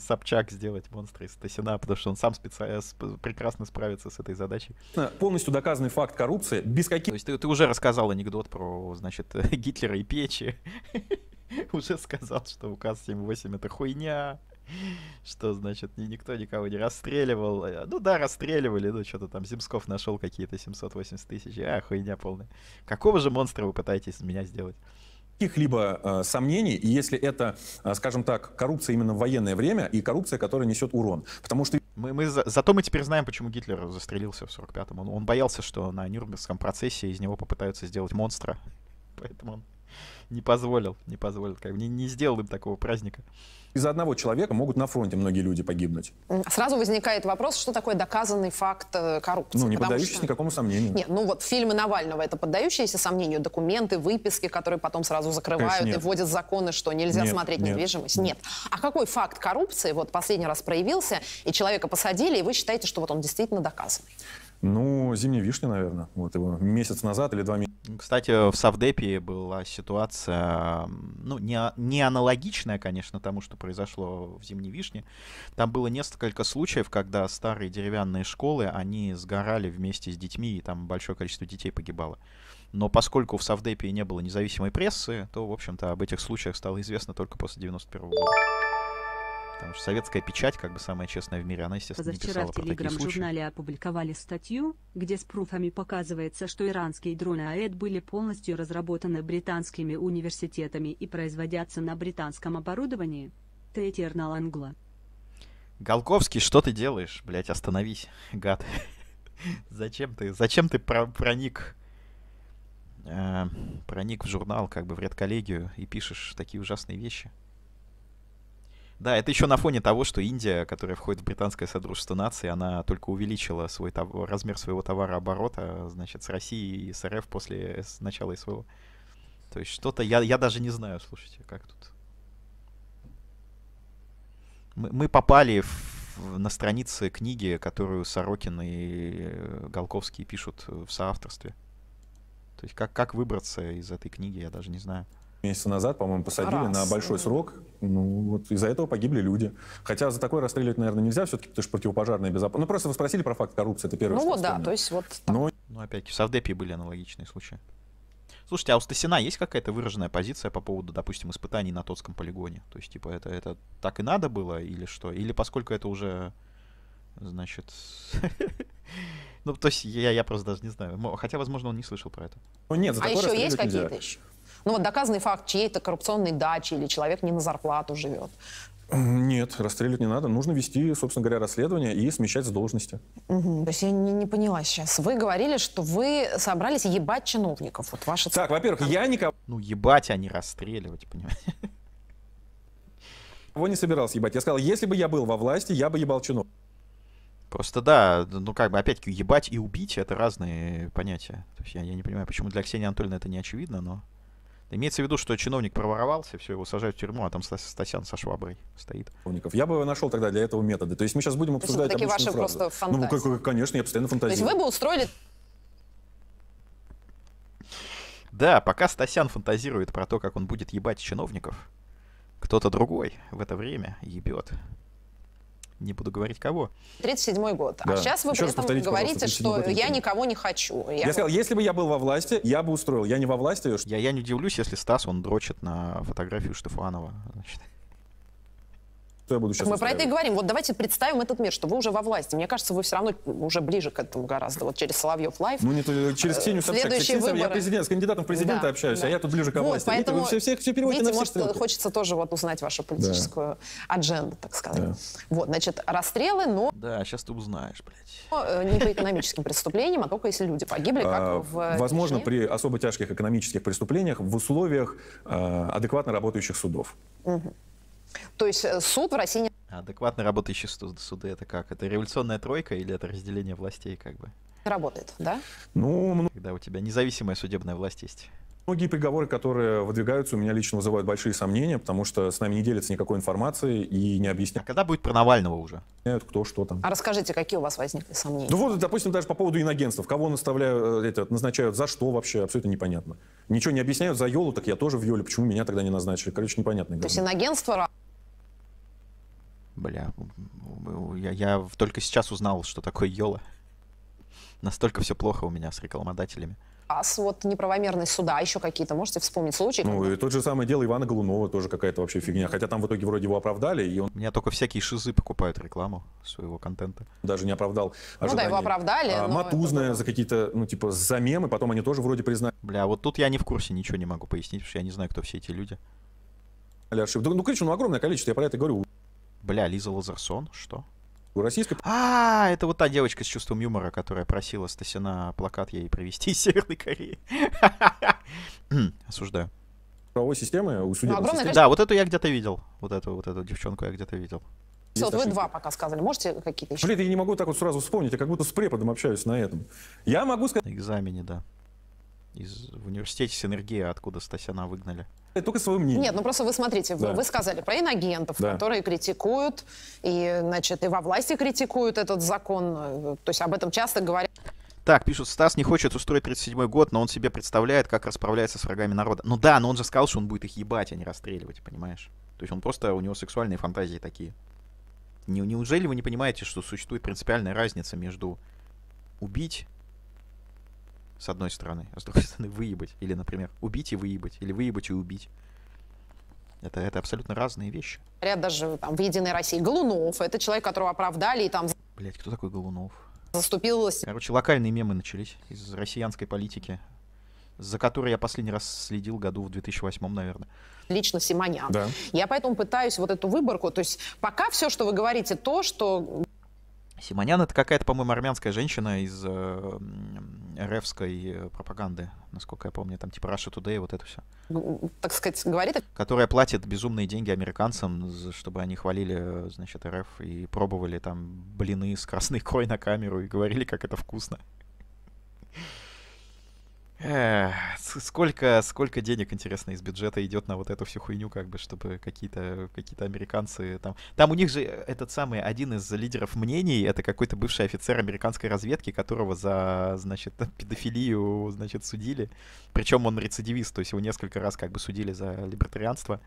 Собчак сделать монстра из Тасина, потому что он сам э, прекрасно справится с этой задачей. Полностью доказанный факт коррупции, без каких... То есть ты, ты уже рассказал анекдот про, значит, *laughs* Гитлера и печи. *laughs* Уже сказал, что указ 7 это хуйня что, значит, никто никого не расстреливал. Э, ну да, расстреливали, ну что-то там Земсков нашел какие-то 780 тысяч. А, хуйня полная. Какого же монстра вы пытаетесь меня сделать? каких-либо э, сомнений, и если это, э, скажем так, коррупция именно в военное время и коррупция, которая несет урон. Потому что... Мы, мы за... Зато мы теперь знаем, почему Гитлер застрелился в 45-м. Он, он боялся, что на Нюрнбергском процессе из него попытаются сделать монстра. Поэтому он не позволил, не позволил, как не, не сделал им такого праздника. Из-за одного человека могут на фронте многие люди погибнуть. Сразу возникает вопрос, что такое доказанный факт э, коррупции. Ну, не поддающийся что... никакому сомнению. Нет, ну вот фильмы Навального — это поддающиеся сомнению документы, выписки, которые потом сразу закрывают Конечно, и вводят законы, что нельзя нет, смотреть нет, недвижимость. Нет. нет. А какой факт коррупции вот последний раз проявился, и человека посадили, и вы считаете, что вот он действительно доказанный? Ну, «Зимняя вишня», наверное. Вот его месяц назад или два месяца. Кстати, в Савдепе была ситуация, ну, не, а, не аналогичная, конечно, тому, что произошло в «Зимней вишне». Там было несколько случаев, когда старые деревянные школы, они сгорали вместе с детьми, и там большое количество детей погибало. Но поскольку в Савдепе не было независимой прессы, то, в общем-то, об этих случаях стало известно только после 91 года. Потому что советская печать, как бы самая честная в мире, она, естественно, Позавчера не писала в телеграм-журнале опубликовали статью, где с пруфами показывается, что иранские дроны АЭД были полностью разработаны британскими университетами и производятся на британском оборудовании. Тетернал Англа. Голковский, что ты делаешь? Блять, остановись, гад. *laughs* зачем ты, зачем ты про проник, э, проник в журнал, как бы в редколлегию и пишешь такие ужасные вещи? Да, это еще на фоне того, что Индия, которая входит в британское содружество наций, она только увеличила свой тов... размер своего товарооборота, значит, с Россией и с РФ после начала своего, То есть что-то я, я даже не знаю, слушайте, как тут. Мы, мы попали в, на страницы книги, которую Сорокин и э, Голковский пишут в соавторстве. То есть как, как выбраться из этой книги, я даже не знаю месяца назад, по-моему, посадили Раз. на большой срок. Ну, вот из-за этого погибли люди. Хотя за такое расстреливать, наверное, нельзя все-таки, потому что противопожарная безопасность. Ну, просто вы спросили про факт коррупции, это первое, Ну, вот, да, то есть вот... Там. Но... Ну, опять, в Савдепе были аналогичные случаи. Слушайте, а у Стасина есть какая-то выраженная позиция по поводу, допустим, испытаний на Тотском полигоне? То есть, типа, это, это так и надо было или что? Или поскольку это уже, значит... *laughs* Ну, то есть, я, я просто даже не знаю. Хотя, возможно, он не слышал про это. Ну, нет, за а еще есть какие-то еще? Ну вот доказанный факт чьей-то коррупционной дачи или человек не на зарплату живет. Нет, расстреливать не надо. Нужно вести, собственно говоря, расследование и смещать с должности. Угу. То есть я не, не поняла сейчас. Вы говорили, что вы собрались ебать чиновников. Вот ваши. Так, во-первых, я никого... Ну, ебать, а не расстреливать, понимаете? Его не собирался ебать. Я сказал, если бы я был во власти, я бы ебал чинов. Просто да, ну как бы опять-таки ебать и убить это разные понятия. То есть я, я не понимаю, почему для Ксении Анатольевны это не очевидно, но... Имеется в виду, что чиновник проворовался, все, его сажают в тюрьму, а там Стасян со шваброй стоит. Я бы нашел тогда для этого методы. То есть мы сейчас будем обсуждать Такие ваши фразы. просто ну, фантазии. Ну, конечно, я постоянно фантазирую. То есть вы бы устроили... Да, пока Стасян фантазирует про то, как он будет ебать чиновников, кто-то другой в это время ебет не буду говорить кого. 37-й год. А да. А сейчас вы Еще при этом говорите, что я никого не хочу. Я, я сказал, если бы я был во власти, я бы устроил. Я не во власти. Я, я не удивлюсь, если Стас, он дрочит на фотографию Штефанова. Значит что я буду сейчас. мы про это и говорим. Вот давайте представим этот мир, что вы уже во власти. Мне кажется, вы все равно уже ближе к этому гораздо. Вот через Соловьев Лайф. Ну, не э, через э, Ксению Собчак. Следующие выборы. Я президент, с кандидатом в президента да, общаюсь, а да. а я тут ближе к вот, власти. Поэтому, видите, вы все, все, все переводите видите, на все может, хочется тоже вот узнать вашу политическую да. адженду, так сказать. Да. Вот, значит, расстрелы, но... Да, сейчас ты узнаешь, блядь. Но э, не по экономическим преступлениям, а только если люди погибли, как а, в... Возможно, при особо тяжких экономических преступлениях в условиях э, адекватно работающих судов. Угу. То есть э, суд в России не... Адекватно работающие суд, суды это как? Это революционная тройка или это разделение властей как бы? Работает, да? Ну, когда у тебя независимая судебная власть есть. Многие приговоры, которые выдвигаются, у меня лично вызывают большие сомнения, потому что с нами не делятся никакой информации и не объясняют. А когда будет про Навального уже? Кто что там. А расскажите, какие у вас возникли сомнения? Ну вот, допустим, даже по поводу иногенства, Кого наставляют, э, это, назначают, за что вообще, абсолютно непонятно. Ничего не объясняют, за Йолу, так я тоже в Йоле, почему меня тогда не назначили? Короче, непонятно. То есть иногенство... Бля, я, я только сейчас узнал, что такое Йола. Настолько все плохо у меня с рекламодателями раз вот неправомерность суда, еще какие-то, можете вспомнить случаи? Ну, и тот же самое дело Ивана Голунова, тоже какая-то вообще фигня. Хотя там в итоге вроде его оправдали, и он... У меня только всякие шизы покупают рекламу своего контента. Даже не оправдал ожидания. Ну да, его оправдали. А, Матузная это... за какие-то, ну, типа, замемы, потом они тоже вроде признали. Бля, вот тут я не в курсе, ничего не могу пояснить, потому что я не знаю, кто все эти люди. Ошиб... Ну, конечно, ну, огромное количество, я про это говорю. Бля, Лиза Лазарсон, что? У российской... А, это вот та девочка с чувством юмора, которая просила Стасина плакат ей привезти из Северной Кореи. *laughs* Осуждаю. Правовой системы, у судебной ну, системы. Да, вот эту я где-то видел. Вот эту, вот эту девчонку я где-то видел. Все, вот вы два пока сказали. Можете какие-то еще? Блин, я не могу так вот сразу вспомнить. Я как будто с преподом общаюсь на этом. Я могу сказать... На экзамене, да из, в университете Синергия, откуда Стасяна выгнали. Это только свое мнение. Нет, ну просто вы смотрите, да. вы, вы сказали про иногентов, да. которые критикуют, и, значит, и во власти критикуют этот закон, то есть об этом часто говорят. Так, пишут, Стас не хочет устроить 37-й год, но он себе представляет, как расправляется с врагами народа. Ну да, но он же сказал, что он будет их ебать, а не расстреливать, понимаешь? То есть он просто, у него сексуальные фантазии такие. Не, неужели вы не понимаете, что существует принципиальная разница между убить с одной стороны, а с другой *laughs* стороны выебать. Или, например, убить и выебать, или выебать и убить. Это, это абсолютно разные вещи. Ряд даже там, в «Единой России» Голунов. Это человек, которого оправдали и там... Блять, кто такой Голунов? Заступилась. Короче, локальные мемы начались из россиянской политики, за которой я последний раз следил году в 2008, наверное. Лично Симонян. Да. Я поэтому пытаюсь вот эту выборку, то есть пока все, что вы говорите, то, что Симонян это какая-то, по-моему, армянская женщина из э, РФской э, пропаганды, насколько я помню, там типа Russia Today, вот это все. Ну, так сказать, говорит. Которая платит безумные деньги американцам, чтобы они хвалили, значит, РФ и пробовали там блины с красной *laughs* крой на камеру и говорили, как это вкусно. Сколько, сколько денег, интересно, из бюджета идет на вот эту всю хуйню, как бы, чтобы какие-то какие американцы там... Там у них же э, этот самый, один из лидеров мнений, это какой-то бывший офицер американской разведки, которого за, значит, *laughs* педофилию, значит, судили. Причем он рецидивист, то есть его несколько раз как бы судили за либертарианство.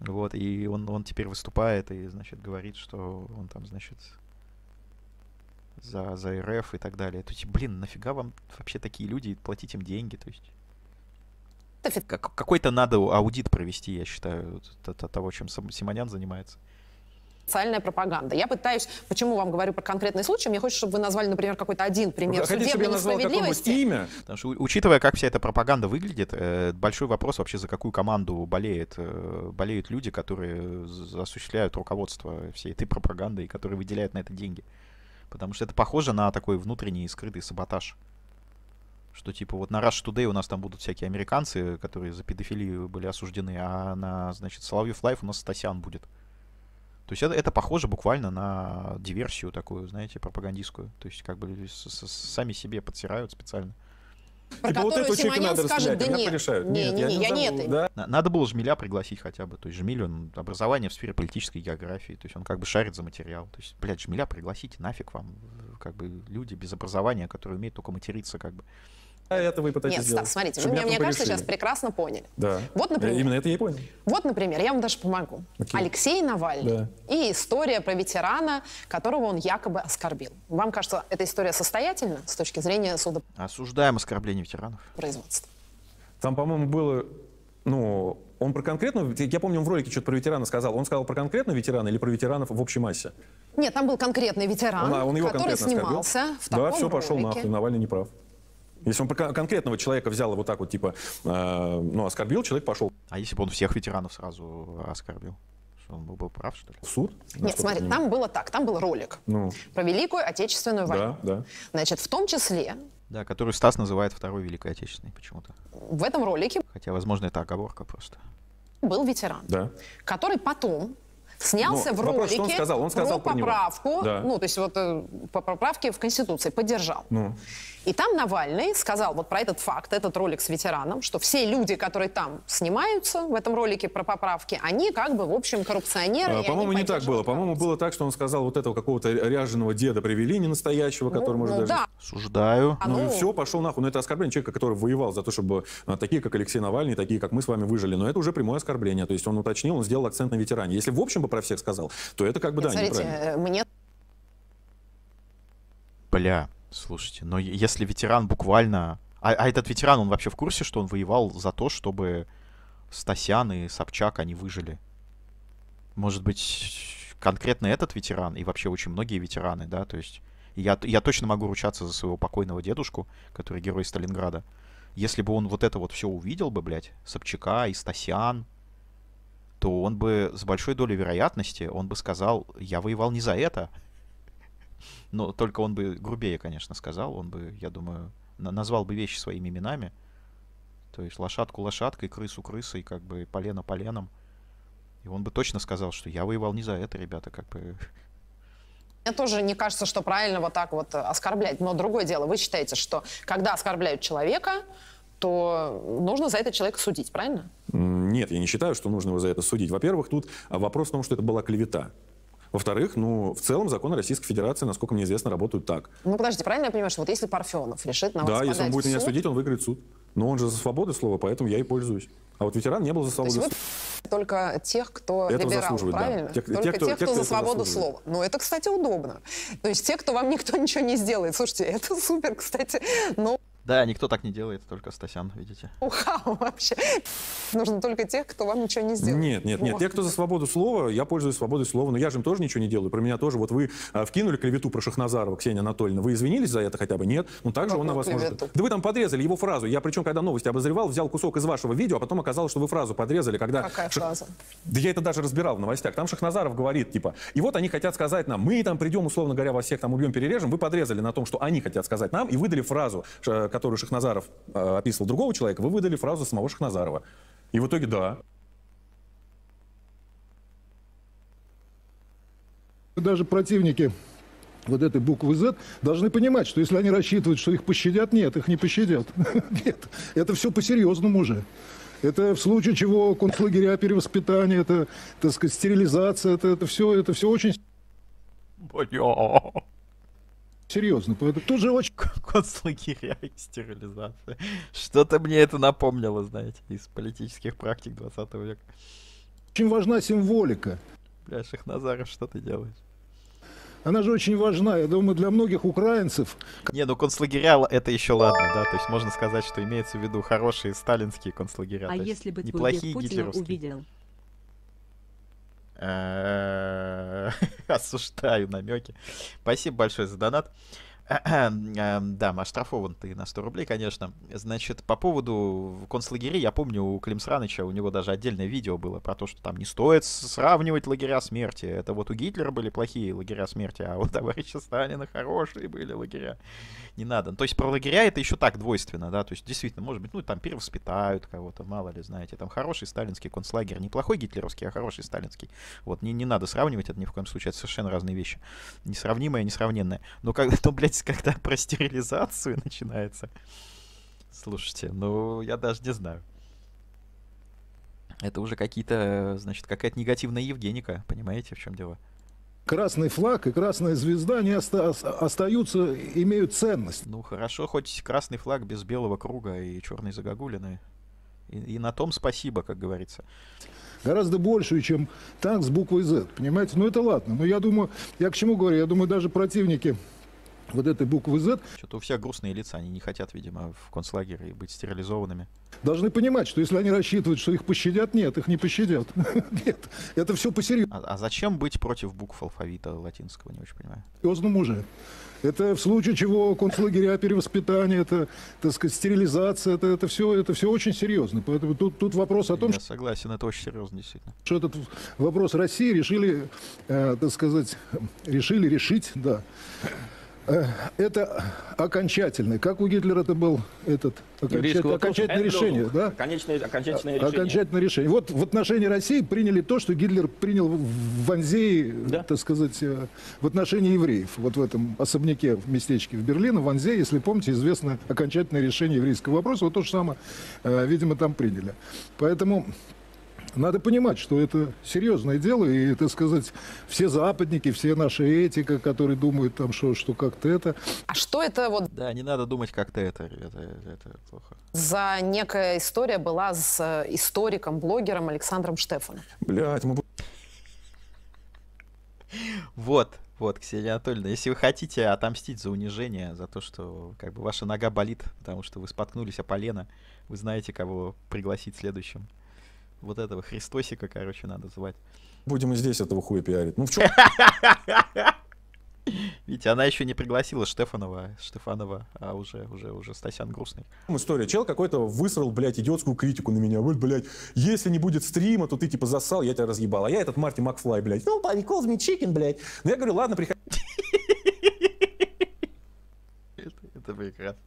Вот, и он, он теперь выступает и, значит, говорит, что он там, значит, за, за РФ и так далее. То есть, блин, нафига вам вообще такие люди, платить им деньги, то есть... какой-то надо аудит провести, я считаю, того, чем Симонян занимается социальная пропаганда. Я пытаюсь, почему вам говорю про конкретный случай, мне хочется, чтобы вы назвали, например, какой-то один пример Хотите, судебной несправедливости. Имя? Потому что, учитывая, как вся эта пропаганда выглядит, э, большой вопрос вообще, за какую команду болеет, э, болеют люди, которые осуществляют руководство всей этой пропаганды и которые выделяют на это деньги. Потому что это похоже на такой внутренний скрытый саботаж. Что типа вот на Rush Today у нас там будут всякие американцы, которые за педофилию были осуждены, а на, значит, Соловьев Лайф у нас Стасян будет. То есть это, это похоже буквально на диверсию такую, знаете, пропагандистскую. То есть как бы с -с сами себе подсирают специально про типа, которую вот Симонян скажет, да нет, порешают. не, нет, не, я не, не, я не это. Да. Надо было Жмеля пригласить хотя бы. То есть Жмель, он образование в сфере политической географии, то есть он как бы шарит за материал. То есть, блядь, Жмеля пригласите, нафиг вам, э, как бы люди без образования, которые умеют только материться, как бы. А это вы пытаетесь Нет, сделать. Стас, смотрите, вы меня, мне кажется, сейчас прекрасно поняли. Да. Вот, например, Именно это я и понял. Вот, например, я вам даже помогу. Окей. Алексей Навальный да. и история про ветерана, которого он якобы оскорбил. Вам кажется, эта история состоятельна с точки зрения суда? Осуждаем оскорбление ветеранов. Производство. Там, по-моему, было, ну, он про конкретную, я помню, он в ролике что-то про ветерана сказал. Он сказал про конкретного ветерана или про ветеранов в общей массе? Нет, там был конкретный ветеран, он, он его который снимался оскорбил. в таком Да, все, ролике. пошел нахуй, Навальный не прав. Если он конкретного человека взял вот так вот, типа, э, ну, оскорбил, человек пошел. А если бы он всех ветеранов сразу оскорбил? Что он был бы прав, что ли? суд? Нет, смотри, там было так, там был ролик ну. про Великую Отечественную войну. Да, да. Значит, в том числе... Да, которую Стас называет Второй Великой Отечественной почему-то. В этом ролике... Хотя, возможно, это оговорка просто. Был ветеран, да. который потом снялся Но ну, в вопрос, ролике он сказал? Он сказал про, про поправку, него. Да. ну, то есть вот э, по поправке в Конституции, поддержал. Ну. И там Навальный сказал вот про этот факт, этот ролик с ветераном, что все люди, которые там снимаются в этом ролике про поправки, они как бы, в общем, коррупционеры. А, по-моему, не так было. По-моему, было так, что он сказал, вот этого какого-то ряженого деда привели, не настоящего, ну, который ну, может ну, даже... Да. Суждаю. А ну, ну все, пошел нахуй. Но ну, это оскорбление человека, который воевал за то, чтобы а, такие, как Алексей Навальный, такие, как мы с вами, выжили. Но это уже прямое оскорбление. То есть он уточнил, он сделал акцент на ветеране. Если в общем бы про всех сказал, то это как бы, да, Смотрите, неправильно. мне... Бля. Слушайте, но если ветеран буквально... А, а этот ветеран, он вообще в курсе, что он воевал за то, чтобы Стасян и Собчак, они выжили? Может быть, конкретно этот ветеран и вообще очень многие ветераны, да? То есть я, я точно могу ручаться за своего покойного дедушку, который герой Сталинграда. Если бы он вот это вот все увидел бы, блядь, Собчака и Стасян, то он бы с большой долей вероятности, он бы сказал, я воевал не за это, но только он бы грубее, конечно, сказал. Он бы, я думаю, назвал бы вещи своими именами. То есть лошадку лошадкой, крысу крысой, как бы полено поленом. И он бы точно сказал, что я воевал не за это, ребята, как бы мне тоже не кажется, что правильно вот так вот оскорблять. Но другое дело, вы считаете, что когда оскорбляют человека, то нужно за это человека судить, правильно? Нет, я не считаю, что нужно его за это судить. Во-первых, тут а, вопрос в том, что это была клевета. Во-вторых, ну, в целом законы Российской Федерации, насколько мне известно, работают так. Ну, подождите, правильно я понимаю, что вот если Парфенов решит на вас Да, если он будет меня судить, он выиграет суд. Но он же за свободу слова, поэтому я и пользуюсь. А вот ветеран не был за свободу слова. Только тех, кто Этого либерал, заслуживает, правильно? Да. Те, Только те, кто, тех, кто, кто за свободу слова. Но ну, это, кстати, удобно. То есть те, кто вам никто ничего не сделает. Слушайте, это супер, кстати. Но... Да, никто так не делает, только Стасян, видите. Ухау, вообще. Нужно только тех, кто вам ничего не сделал. Нет, нет, нет. Те, кто за свободу слова, я пользуюсь свободой слова, но я же им тоже ничего не делаю. Про меня тоже. Вот вы а, вкинули клевету про Шахназарова, Ксения Анатольевна. Вы извинились за это хотя бы? Нет. Ну, также он на вас клевету? может... Да вы там подрезали его фразу. Я причем, когда новости обозревал, взял кусок из вашего видео, а потом оказалось, что вы фразу подрезали, когда... Какая Шах... фраза? Да я это даже разбирал в новостях. Там Шахназаров говорит, типа, и вот они хотят сказать нам, мы там придем, условно говоря, вас всех там убьем, перережем. Вы подрезали на том, что они хотят сказать нам, и выдали фразу которую Шахназаров э, описывал другого человека, вы выдали фразу самого Шахназарова. И в итоге да. Даже противники вот этой буквы Z, должны понимать, что если они рассчитывают, что их пощадят, нет, их не пощадят. *laughs* Нет, это все по-серьезному уже. Это в случае чего концлагеря, перевоспитание, это, так сказать, стерилизация, это, это все, это все очень... Понял серьезно. Поэтому тоже очень... *laughs* Концлагеря и стерилизация. Что-то мне это напомнило, знаете, из политических практик 20 века. Очень важна символика. Бля, Шахназаров, что ты делаешь? Она же очень важна, я думаю, для многих украинцев. Не, ну концлагеря это еще ладно, да, то есть можно сказать, что имеется в виду хорошие сталинские концлагеря. А если бы неплохие Путина увидел, Э, *laughs* осуждаю намеки. Спасибо большое за донат. *clears throat* Эм, да, мы оштрафован ты на 100 рублей, конечно. Значит, по поводу концлагерей, я помню у Климсраныча, у него даже отдельное видео было про то, что там не стоит сравнивать лагеря смерти. Это вот у Гитлера были плохие лагеря смерти, а у товарища Сталина хорошие были лагеря. Не надо. Ну, то есть про лагеря это еще так двойственно, да, то есть действительно, может быть, ну там перевоспитают кого-то, мало ли, знаете, там хороший сталинский концлагерь, неплохой гитлеровский, а хороший сталинский. Вот, не, не надо сравнивать это ни в коем случае, это совершенно разные вещи. Несравнимое, несравненное. Но как, *laughs* то, блядь, думать, когда *laughs* про стерилизацию начинается. Слушайте, ну я даже не знаю. Это уже какие-то, значит, какая-то негативная Евгеника, понимаете, в чем дело? Красный флаг и красная звезда не оста остаются, имеют ценность. Ну хорошо, хоть красный флаг без белого круга и черной загогулины. И, и на том спасибо, как говорится гораздо большую, чем танк с буквой Z. Понимаете? Ну это ладно. Но я думаю, я к чему говорю? Я думаю, даже противники вот этой буквы Z. Что-то у всех грустные лица, они не хотят, видимо, в концлагере быть стерилизованными. Должны понимать, что если они рассчитывают, что их пощадят, нет, их не пощадят. *laughs* нет, это все посерьезно. А, а, зачем быть против букв алфавита латинского, не очень понимаю. Серьезном уже. Это в случае чего концлагеря, перевоспитание, это, так сказать, стерилизация, это, это, все, это все очень серьезно. Поэтому тут, тут вопрос о том, Я что... согласен, это очень серьезно, действительно. Что этот вопрос России решили, э, так сказать, решили решить, да, Э, это окончательный, как у Гитлера это был этот окончатель, окончательное решение, да? Конечное, окончательное э, решение. Окончательное решение. Вот в отношении России приняли то, что Гитлер принял в Анзее, да? так сказать, э, в отношении евреев. Вот в этом особняке в местечке в Берлине, в Анзее, если помните, известно окончательное решение еврейского вопроса. Вот то же самое, видимо, там приняли. Поэтому надо понимать, что это серьезное дело, и, так сказать, все западники, все наши этика, которые думают там, что, что как-то это... А что это вот... Да, не надо думать как-то это, это, это плохо. За некая история была с э, историком, блогером Александром Штефаном. Блять, мы... Вот, вот, Ксения Анатольевна, если вы хотите отомстить за унижение, за то, что как бы ваша нога болит, потому что вы споткнулись о полено, вы знаете, кого пригласить следующим вот этого Христосика, короче, надо звать. Будем и здесь этого хуя пиарить. Ну в чем? *laughs* Видите, она еще не пригласила Штефанова, Штефанова, а уже, уже, уже Стасян грустный. История. Чел какой-то высрал, блядь, идиотскую критику на меня. Вот, блядь, если не будет стрима, то ты типа засал, я тебя разъебал. А я этот Марти Макфлай, блядь. Ну, парень, calls me chicken, блядь. Ну, я говорю, ладно, приходи. *laughs* Это, это прекрасно.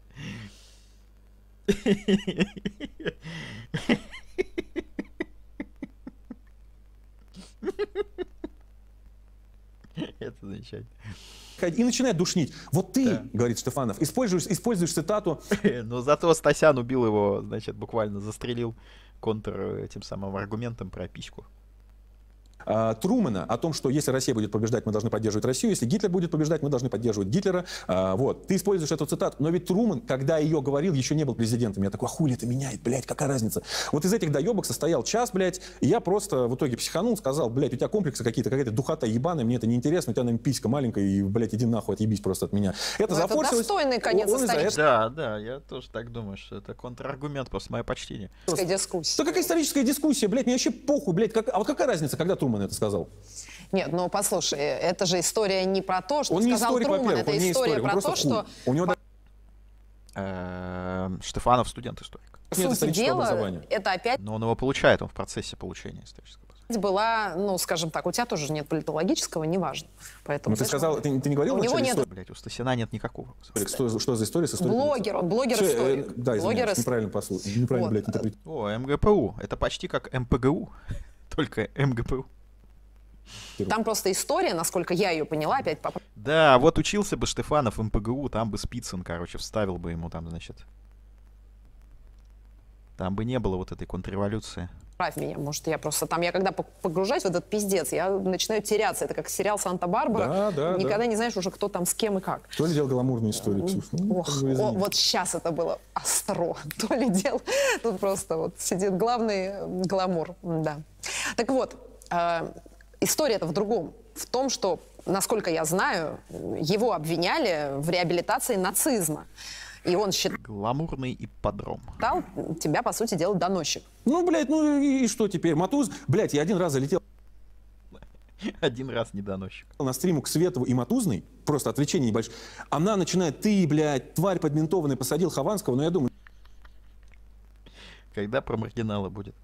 *laughs* Это замечательно. И начинает душнить. Вот ты, да. говорит Штефанов, используешь, используешь цитату. *laughs* Но зато Стасян убил его, значит, буквально застрелил контр этим самым аргументом про письку э, Трумана о том, что если Россия будет побеждать, мы должны поддерживать Россию, если Гитлер будет побеждать, мы должны поддерживать Гитлера. Э, вот. Ты используешь эту цитату, но ведь Труман, когда ее говорил, еще не был президентом. Я такой, а хули это меняет, блядь, какая разница? Вот из этих доебок состоял час, блядь, и я просто в итоге психанул, сказал, блядь, у тебя комплексы какие-то, какая-то духота ебаная, мне это неинтересно, у тебя, наверное, писька маленькая, и, блядь, иди нахуй, отъебись просто от меня. Это ну, запорчилось. Это достойный конец он, он это... Да, да, я тоже так думаю, что это контраргумент, просто мое почтение. Дискуссия. Да какая историческая дискуссия, блядь, мне вообще похуй, блядь, как... а вот какая разница, когда Труман Труман это сказал. Нет, но ну, послушай, это же история не про то, что он сказал историк, Труман, это история историк, про то, что... У него... Эм, Штефанов студент-историк. Суть дела, это опять... Но он его получает, он в процессе получения исторического была, ну, скажем так, у тебя тоже нет политологического, неважно. Поэтому, ну, ты сказал, ты, ты не говорил, у него нет... Истории? Блядь, у Стасина нет никакого. Что, что за история с историей? Блогер, он блогер-историк. Э, да, блогер неправильно послушал, неправильно, вот. блядь, интерпретировал. О, МГПУ, это почти как МПГУ, *laughs* только МГПУ. Там просто история, насколько я ее поняла, опять папа. Да, вот учился бы Штефанов в МПГУ, там бы Спицын, короче, вставил бы ему там, значит. Там бы не было вот этой контрреволюции. Правь меня, может, я просто там, я когда погружаюсь в этот пиздец, я начинаю теряться. Это как сериал «Санта-Барбара». Да, да, Никогда да. не знаешь уже, кто там с кем и как. То ли делал гламурную историю, Ксюш. Ну, Ох, о, вот сейчас это было остро. *laughs* То ли дело. Тут просто вот сидит главный гламур, да. Так вот, э, история это в другом. В том, что, насколько я знаю, его обвиняли в реабилитации нацизма. И он считал... Гламурный и подром. Стал тебя, по сути дела, доносчик. Ну, блядь, ну и что теперь? Матуз, блядь, я один раз залетел... *laughs* Один раз не доносчик. На стриму к Светову и Матузной, просто отвлечение небольшое, она начинает, ты, блядь, тварь подментованный, посадил Хованского, но я думаю... Когда про маргинала будет?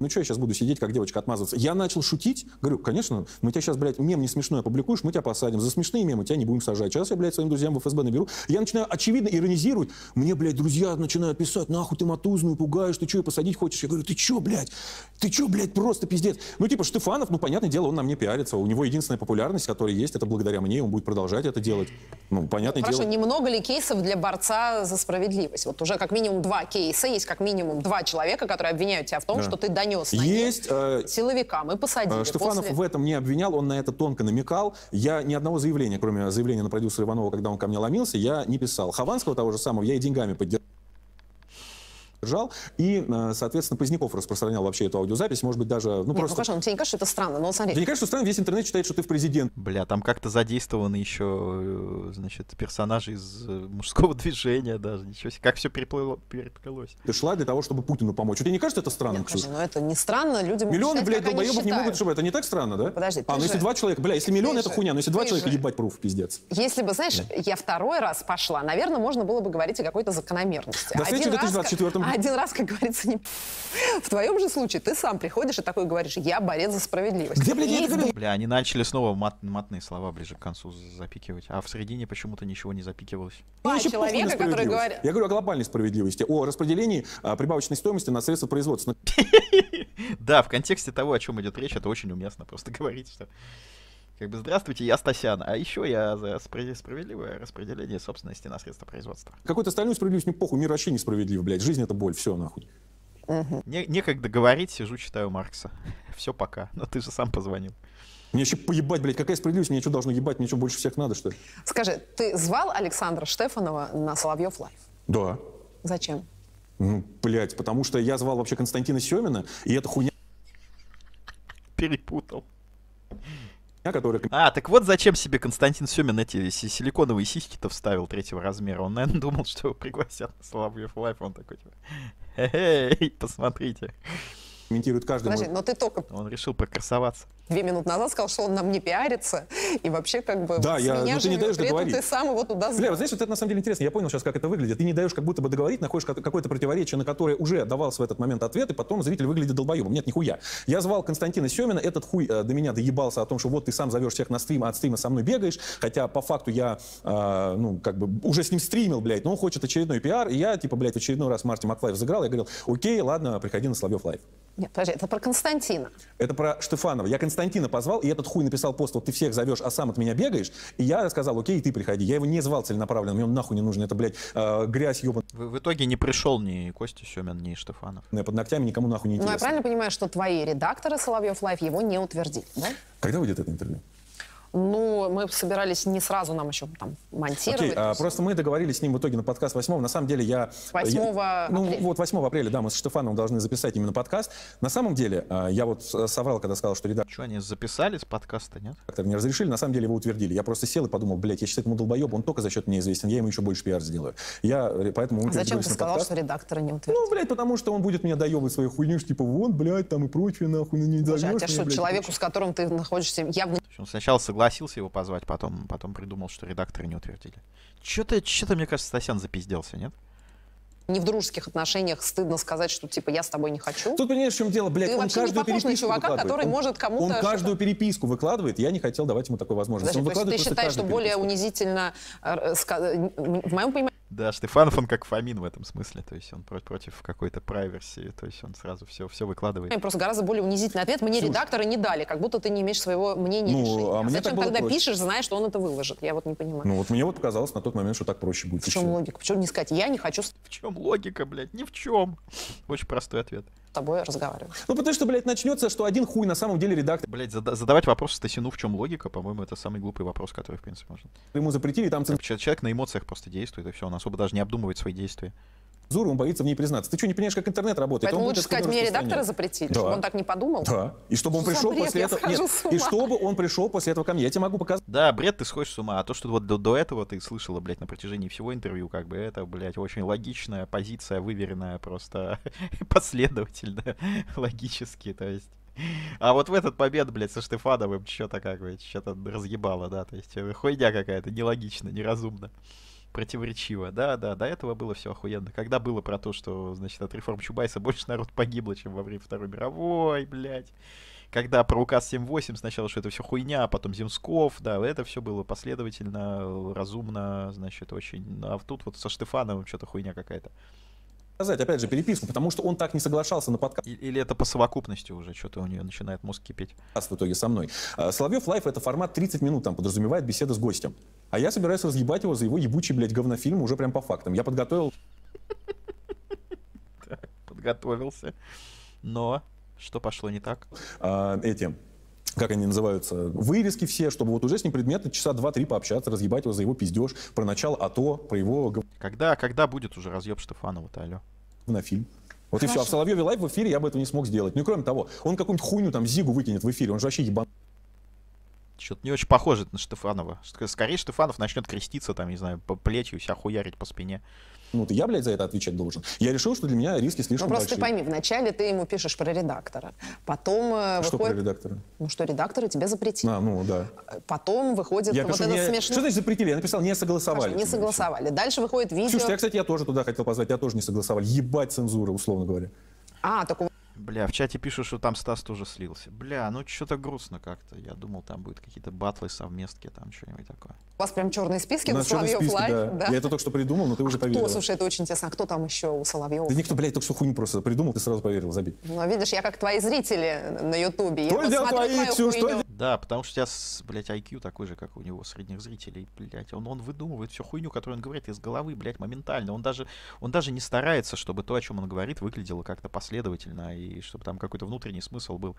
ну что я сейчас буду сидеть, как девочка, отмазываться? Я начал шутить, говорю, конечно, мы тебя сейчас, блядь, мем не смешной опубликуешь, мы тебя посадим, за смешные мемы тебя не будем сажать. Сейчас я, блядь, своим друзьям в ФСБ наберу. Я начинаю, очевидно, иронизировать. Мне, блядь, друзья начинают писать, нахуй ты матузную пугаешь, ты что, и посадить хочешь? Я говорю, ты что, блядь? Ты что, блядь, просто пиздец? Ну, типа, Штефанов, ну, понятное дело, он на мне пиарится, у него единственная популярность, которая есть, это благодаря мне, он будет продолжать это делать. Ну, понятное Хорошо, дело. немного ли кейсов для борца за справедливость? Вот уже как минимум два кейса, есть как минимум два человека, которые обвиняют тебя в том, да. что ты, да, нанес на Есть, э, силовикам и посадили. Э, Штефанов после... в этом не обвинял, он на это тонко намекал. Я ни одного заявления, кроме заявления на продюсера Иванова, когда он ко мне ломился, я не писал. Хованского того же самого я и деньгами поддержал держал. И, э, соответственно, Поздняков распространял вообще эту аудиозапись. Может быть, даже... Ну, Нет, ну, просто... ну, конечно, тебе не кажется, что это странно? но смотри. Тебе не кажется, что странно? Весь интернет считает, что ты в президент. Бля, там как-то задействованы еще, э, значит, персонажи из э, мужского *laughs* движения даже. Ничего себе, как все переплыло, переплылось. Ты шла для того, чтобы Путину помочь. Тебе не кажется это странным? Нет, Ксюша? ну это не странно. люди Миллионы, считать, блядь, долбоебов не могут, чтобы это не так странно, да? Ну, подожди, А, ну же... если два человека, бля, если миллион, ты это же... хуйня. Но ну, если два ты человека, же... ебать, пруф, пиздец. Если бы, знаешь, да. я второй раз пошла, наверное, можно было бы говорить о какой-то закономерности. До следующего 2024 года один раз, как говорится, не *laughs* В твоем же случае ты сам приходишь и такой говоришь, я борец за справедливость. Где, блядь, это Бля, они начали снова мат, матные слова ближе к концу запикивать, а в середине почему-то ничего не запикивалось. а человека, который говорит... Я говорю о глобальной справедливости, о распределении а, прибавочной стоимости на средства производства. *laughs* Да, в контексте того, о чем идет речь, это очень уместно просто *laughs* говорить, что... Как бы здравствуйте, я Стасян, а еще я за справедливое распределение собственности на средства производства. Какую-то остальную справедливость мне похуй, мир вообще несправедлив, блядь, жизнь это боль, все нахуй. Угу. Не, некогда говорить, сижу, читаю Маркса. *laughs* Все, пока. Но ты же сам позвонил. Мне вообще поебать, блядь, какая справедливость, мне что должно ебать, мне что больше всех надо, что ли? Скажи, ты звал Александра Штефанова на Соловьев Лайф? Да. Зачем? Ну, блядь, потому что я звал вообще Константина Семина, и эта хуйня... Перепутал который... А, так вот зачем себе Константин Семин эти силиконовые сиськи-то вставил третьего размера. Он, наверное, думал, что его пригласят на Соловьев Лайф. Он такой, типа, эй, посмотрите комментирует каждый Подожди, мой... но ты только... Он решил прокрасоваться. Две минуты назад сказал, что он нам не пиарится, и вообще как бы да, я, ну, меня ну, ты не даешь договорить. ты сам его туда... Бля, вот знаешь, вот это на самом деле интересно, я понял сейчас, как это выглядит. Ты не даешь как будто бы договорить, находишь какое-то противоречие, на которое уже давался в этот момент ответ, и потом зритель выглядит долбоебом. Нет, нихуя. Я звал Константина Семина, этот хуй э, до меня доебался о том, что вот ты сам зовешь всех на стрим, а от стрима со мной бегаешь, хотя по факту я, э, ну, как бы уже с ним стримил, блядь, но он хочет очередной пиар, и я, типа, блядь, в очередной раз Марти Маклаев заграл я говорил, окей, ладно, приходи на Соловьев Лайв. Нет, подожди, это про Константина. Это про Штефанова. Я Константина позвал, и этот хуй написал пост, вот ты всех зовешь, а сам от меня бегаешь. И я сказал, окей, и ты приходи. Я его не звал целенаправленно, мне он нахуй не нужен, это, блядь, э, грязь, ёбан. В, в итоге не пришел ни Костя Семин, ни Штефанов. Я под ногтями никому нахуй не интересно. Ну, я правильно понимаю, что твои редакторы Соловьев Лайф его не утвердили, да? Когда выйдет это интервью? Ну, мы собирались не сразу нам еще там монтировать. Окей, а, просто мы договорились с ним в итоге на подкаст 8 На самом деле я... 8 э, я, Ну апреля. вот 8 апреля, да, мы с Штефаном должны записать именно подкаст. На самом деле, э, я вот соврал, когда сказал, что редактор... Что, они записали с подкаста, нет? Как-то мне разрешили, на самом деле его утвердили. Я просто сел и подумал, блядь, я считаю этому долбоеб, он только за счет меня известен, я ему еще больше пиар сделаю. Я э, поэтому... А зачем ты сказал, подкаст. что редактора не утвердили? Ну, блядь, потому что он будет меня доебывать своей хуйню, что типа, вон, блядь, там и прочее, нахуй, ну, не дожмешь. Боже, а тебя что, человеку, с которым ты находишься явно... Он сначала согласился согласился его позвать, потом, потом придумал, что редакторы не утвердили. Что-то, что-то, мне кажется, Стасян запизделся, нет? не в дружеских отношениях стыдно сказать, что типа я с тобой не хочу. Тут понимаешь, в чем дело, блядь, Ты он каждую переписку чувака, выкладывает. который он, может кому-то он каждую что-то... переписку выкладывает, я не хотел давать ему такой возможности. Подожди, он выкладывает ты считаешь, что более переписку. унизительно, э, в моем понимании, да, Штефанов, он как Фомин в этом смысле, то есть он против какой-то прайверси, то есть он сразу все, все выкладывает. Просто гораздо более унизительный ответ. Мне Слушай, редакторы не дали, как будто ты не имеешь своего мнения ну, решения. А, а зачем тогда проще. пишешь, зная, что он это выложит? Я вот не понимаю. Ну вот мне вот показалось на тот момент, что так проще будет. В чем логика? В чем не сказать, я не хочу... В чем логика, блядь? Ни в чем. Очень простой ответ тобой разговаривать. Ну, потому что, блядь, начнется, что один хуй на самом деле редактор. Блядь, зада- задавать вопрос Стасину, в чем логика, по-моему, это самый глупый вопрос, который, в принципе, можно. Ему запретили там... Человек на эмоциях просто действует, и все, он особо даже не обдумывает свои действия он боится в ней признаться. Ты что, не понимаешь, как интернет работает? Поэтому он лучше сказать, мне редактора запретили, да. чтобы он так не подумал. Да. И чтобы он пришел бред, после этого... Нет, и чтобы он пришел после этого ко мне. Я тебе могу показать. Да, бред, ты сходишь с ума. А то, что вот до, до этого ты слышала, блядь, на протяжении всего интервью, как бы это, блядь, очень логичная позиция, выверенная просто *laughs* последовательно, *laughs* логически, то есть... А вот в этот побед, блядь, со Штефановым что-то как бы, что-то разъебало, да, то есть э, хуйня какая-то, нелогично, неразумно противоречиво. Да, да, до этого было все охуенно. Когда было про то, что, значит, от реформ Чубайса *laughs* больше народ погибло, чем во время Второй мировой, блядь. Когда про указ 7.8 сначала, что это все хуйня, а потом Земсков, да, это все было последовательно, разумно, значит, очень. А тут вот со Штефановым что-то хуйня какая-то сказать, опять же, переписку, потому что он так не соглашался на подкаст. Или это по совокупности уже, что-то у нее начинает мозг кипеть. В итоге со мной. А, Соловьев Лайф — это формат 30 минут, там подразумевает беседа с гостем. А я собираюсь разъебать его за его ебучий, блядь, говнофильм уже прям по фактам. Я подготовил... *laughs* Подготовился. Но что пошло не так? А, эти как они называются, вырезки все, чтобы вот уже с ним предметы часа два-три пообщаться, разъебать его за его пиздеж, про начало а то про его... Когда, когда будет уже разъеб Штефанова-то, алло? на фильм. Вот Хорошо. и все. А в Соловьеве лайв в эфире я бы этого не смог сделать. Ну и кроме того, он какую-нибудь хуйню там Зигу выкинет в эфире, он же вообще ебан. Что-то не очень похоже на Штефанова. Скорее Штефанов начнет креститься там, не знаю, по плечи, вся хуярить по спине ну, ты я, блядь, за это отвечать должен. Я решил, что для меня риски ну, слишком Ну, просто большие. ты пойми, вначале ты ему пишешь про редактора, потом э, Что про редактора? Ну, что редакторы тебе запретили. А, ну, да. Э, потом выходит я вот пишу, этот не... смешный... Что значит запретили? Я написал, не согласовали. Хорошо, не согласовали. Все. Дальше выходит видео... Слушай, я, кстати, я тоже туда хотел позвать, я тоже не согласовали. Ебать цензура, условно говоря. А, так у Бля, в чате пишут, что там Стас тоже слился. Бля, ну что-то грустно как-то. Я думал, там будут какие-то батлы, совместки, там что-нибудь такое. У вас прям черные списки, ну, Соловьев списки, лайф, да. да. Я это только что придумал, но ты а уже кто, поверила. слушай, это очень интересно. А кто там еще у Соловьева? Да никто, блядь, только что хуйню просто придумал, ты сразу поверил, забить. Ну, видишь, я как твои зрители на Ютубе. я делал твои, все, что Да, потому что у тебя, блядь, IQ такой же, как у него, средних зрителей, блядь. Он, он выдумывает всю хуйню, которую он говорит из головы, блядь, моментально. Он даже, он даже не старается, чтобы то, о чем он говорит, выглядело как-то последовательно и чтобы там какой-то внутренний смысл был.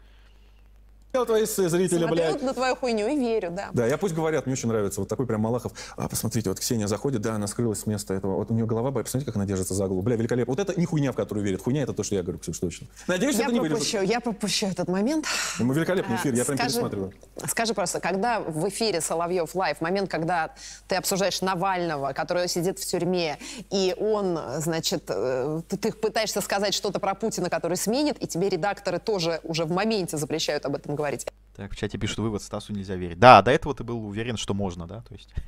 Я твои зрители, Смотрю блядь. на твою хуйню и верю, да. Да, я пусть говорят, мне очень нравится. Вот такой прям Малахов. А, посмотрите, вот Ксения заходит, да, она скрылась с места этого. Вот у нее голова, посмотрите, как она держится за голову. Бля, великолепно. Вот это не хуйня, в которую верит. Хуйня это то, что я говорю, Ксюш, точно. Надеюсь, я это не пропущу, Я пропущу этот момент. Ну, мы великолепный эфир, а, я прям скажи, пересматриваю. Скажи просто, когда в эфире Соловьев Лайв, момент, когда ты обсуждаешь Навального, который сидит в тюрьме, и он, значит, э, ты, ты пытаешься сказать что-то про Путина, который сменит, и тебе редакторы тоже уже в моменте запрещают об этом говорить поговорить. Так, в чате пишут вывод, Стасу нельзя верить. Да, до этого ты был уверен, что можно, да? То есть... *laughs*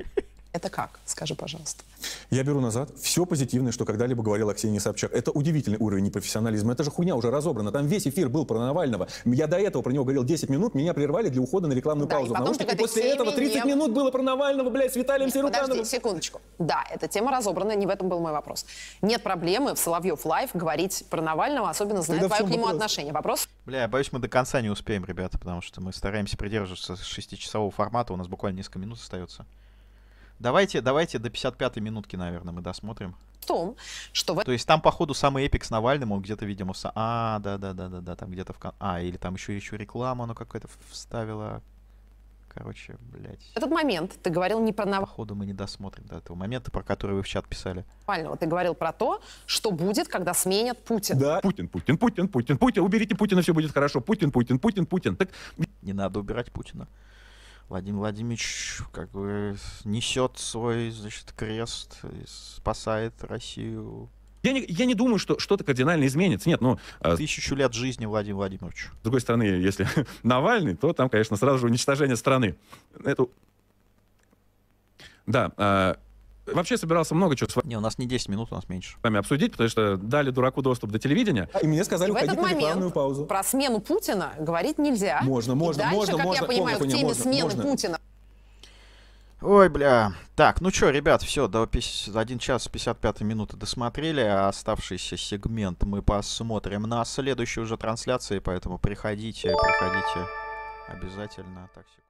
Это как? Скажи, пожалуйста. Я беру назад все позитивное, что когда-либо говорил о Ксении Собчак. Это удивительный уровень непрофессионализма. Это же хуйня уже разобрана. Там весь эфир был про Навального. Я до этого про него говорил 10 минут, меня прервали для ухода на рекламную да, паузу. И, потом, после этого 30 не... минут было про Навального, блядь, с Виталием Нет, Сирутановым. Подожди, секундочку. Да, эта тема разобрана, не в этом был мой вопрос. Нет проблемы в Соловьев Лайф говорить про Навального, особенно зная Тогда твое к нему вопрос? отношение. Вопрос? Бля, я боюсь, мы до конца не успеем, ребята, потому что мы стараемся придерживаться шестичасового формата, у нас буквально несколько минут остается. Давайте, давайте до 55-й минутки, наверное, мы досмотрим. В том, что... То есть там, походу, самый эпик с Навальным, он где-то, видимо, со... А, да-да-да-да-да, там где-то в... А, или там еще, еще реклама, оно какая то вставила. Короче, блядь. Этот момент ты говорил не про Навального. Походу мы не досмотрим до этого момента, про который вы в чат писали. Навального. Ты говорил про то, что будет, когда сменят Путина. Да, Путин, Путин, Путин, Путин, Путин. Уберите Путина, все будет хорошо. Путин, Путин, Путин, Путин. Так... Не надо убирать Путина. Владимир Владимирович как бы несет свой, значит, крест, спасает Россию. Я не, я не думаю, что что-то кардинально изменится. Нет, ну... А Тысячу лет жизни Владимир Владимирович. С другой стороны, если *laughs* Навальный, то там, конечно, сразу же уничтожение страны. Это... Да, а, Вообще собирался много чего с вами. Не, у нас не 10 минут, у нас меньше. С вами обсудить, потому что дали дураку доступ до телевидения. И мне сказали в уходить на рекламную паузу. Про смену Путина говорить нельзя. Можно, можно, и можно. как я понимаю, можно, в теме смены Путина. Ой, бля. Так, ну что, ребят, все, до 1 час 55 минуты досмотрели, а оставшийся сегмент мы посмотрим на следующей уже трансляции, поэтому приходите, приходите обязательно. Так,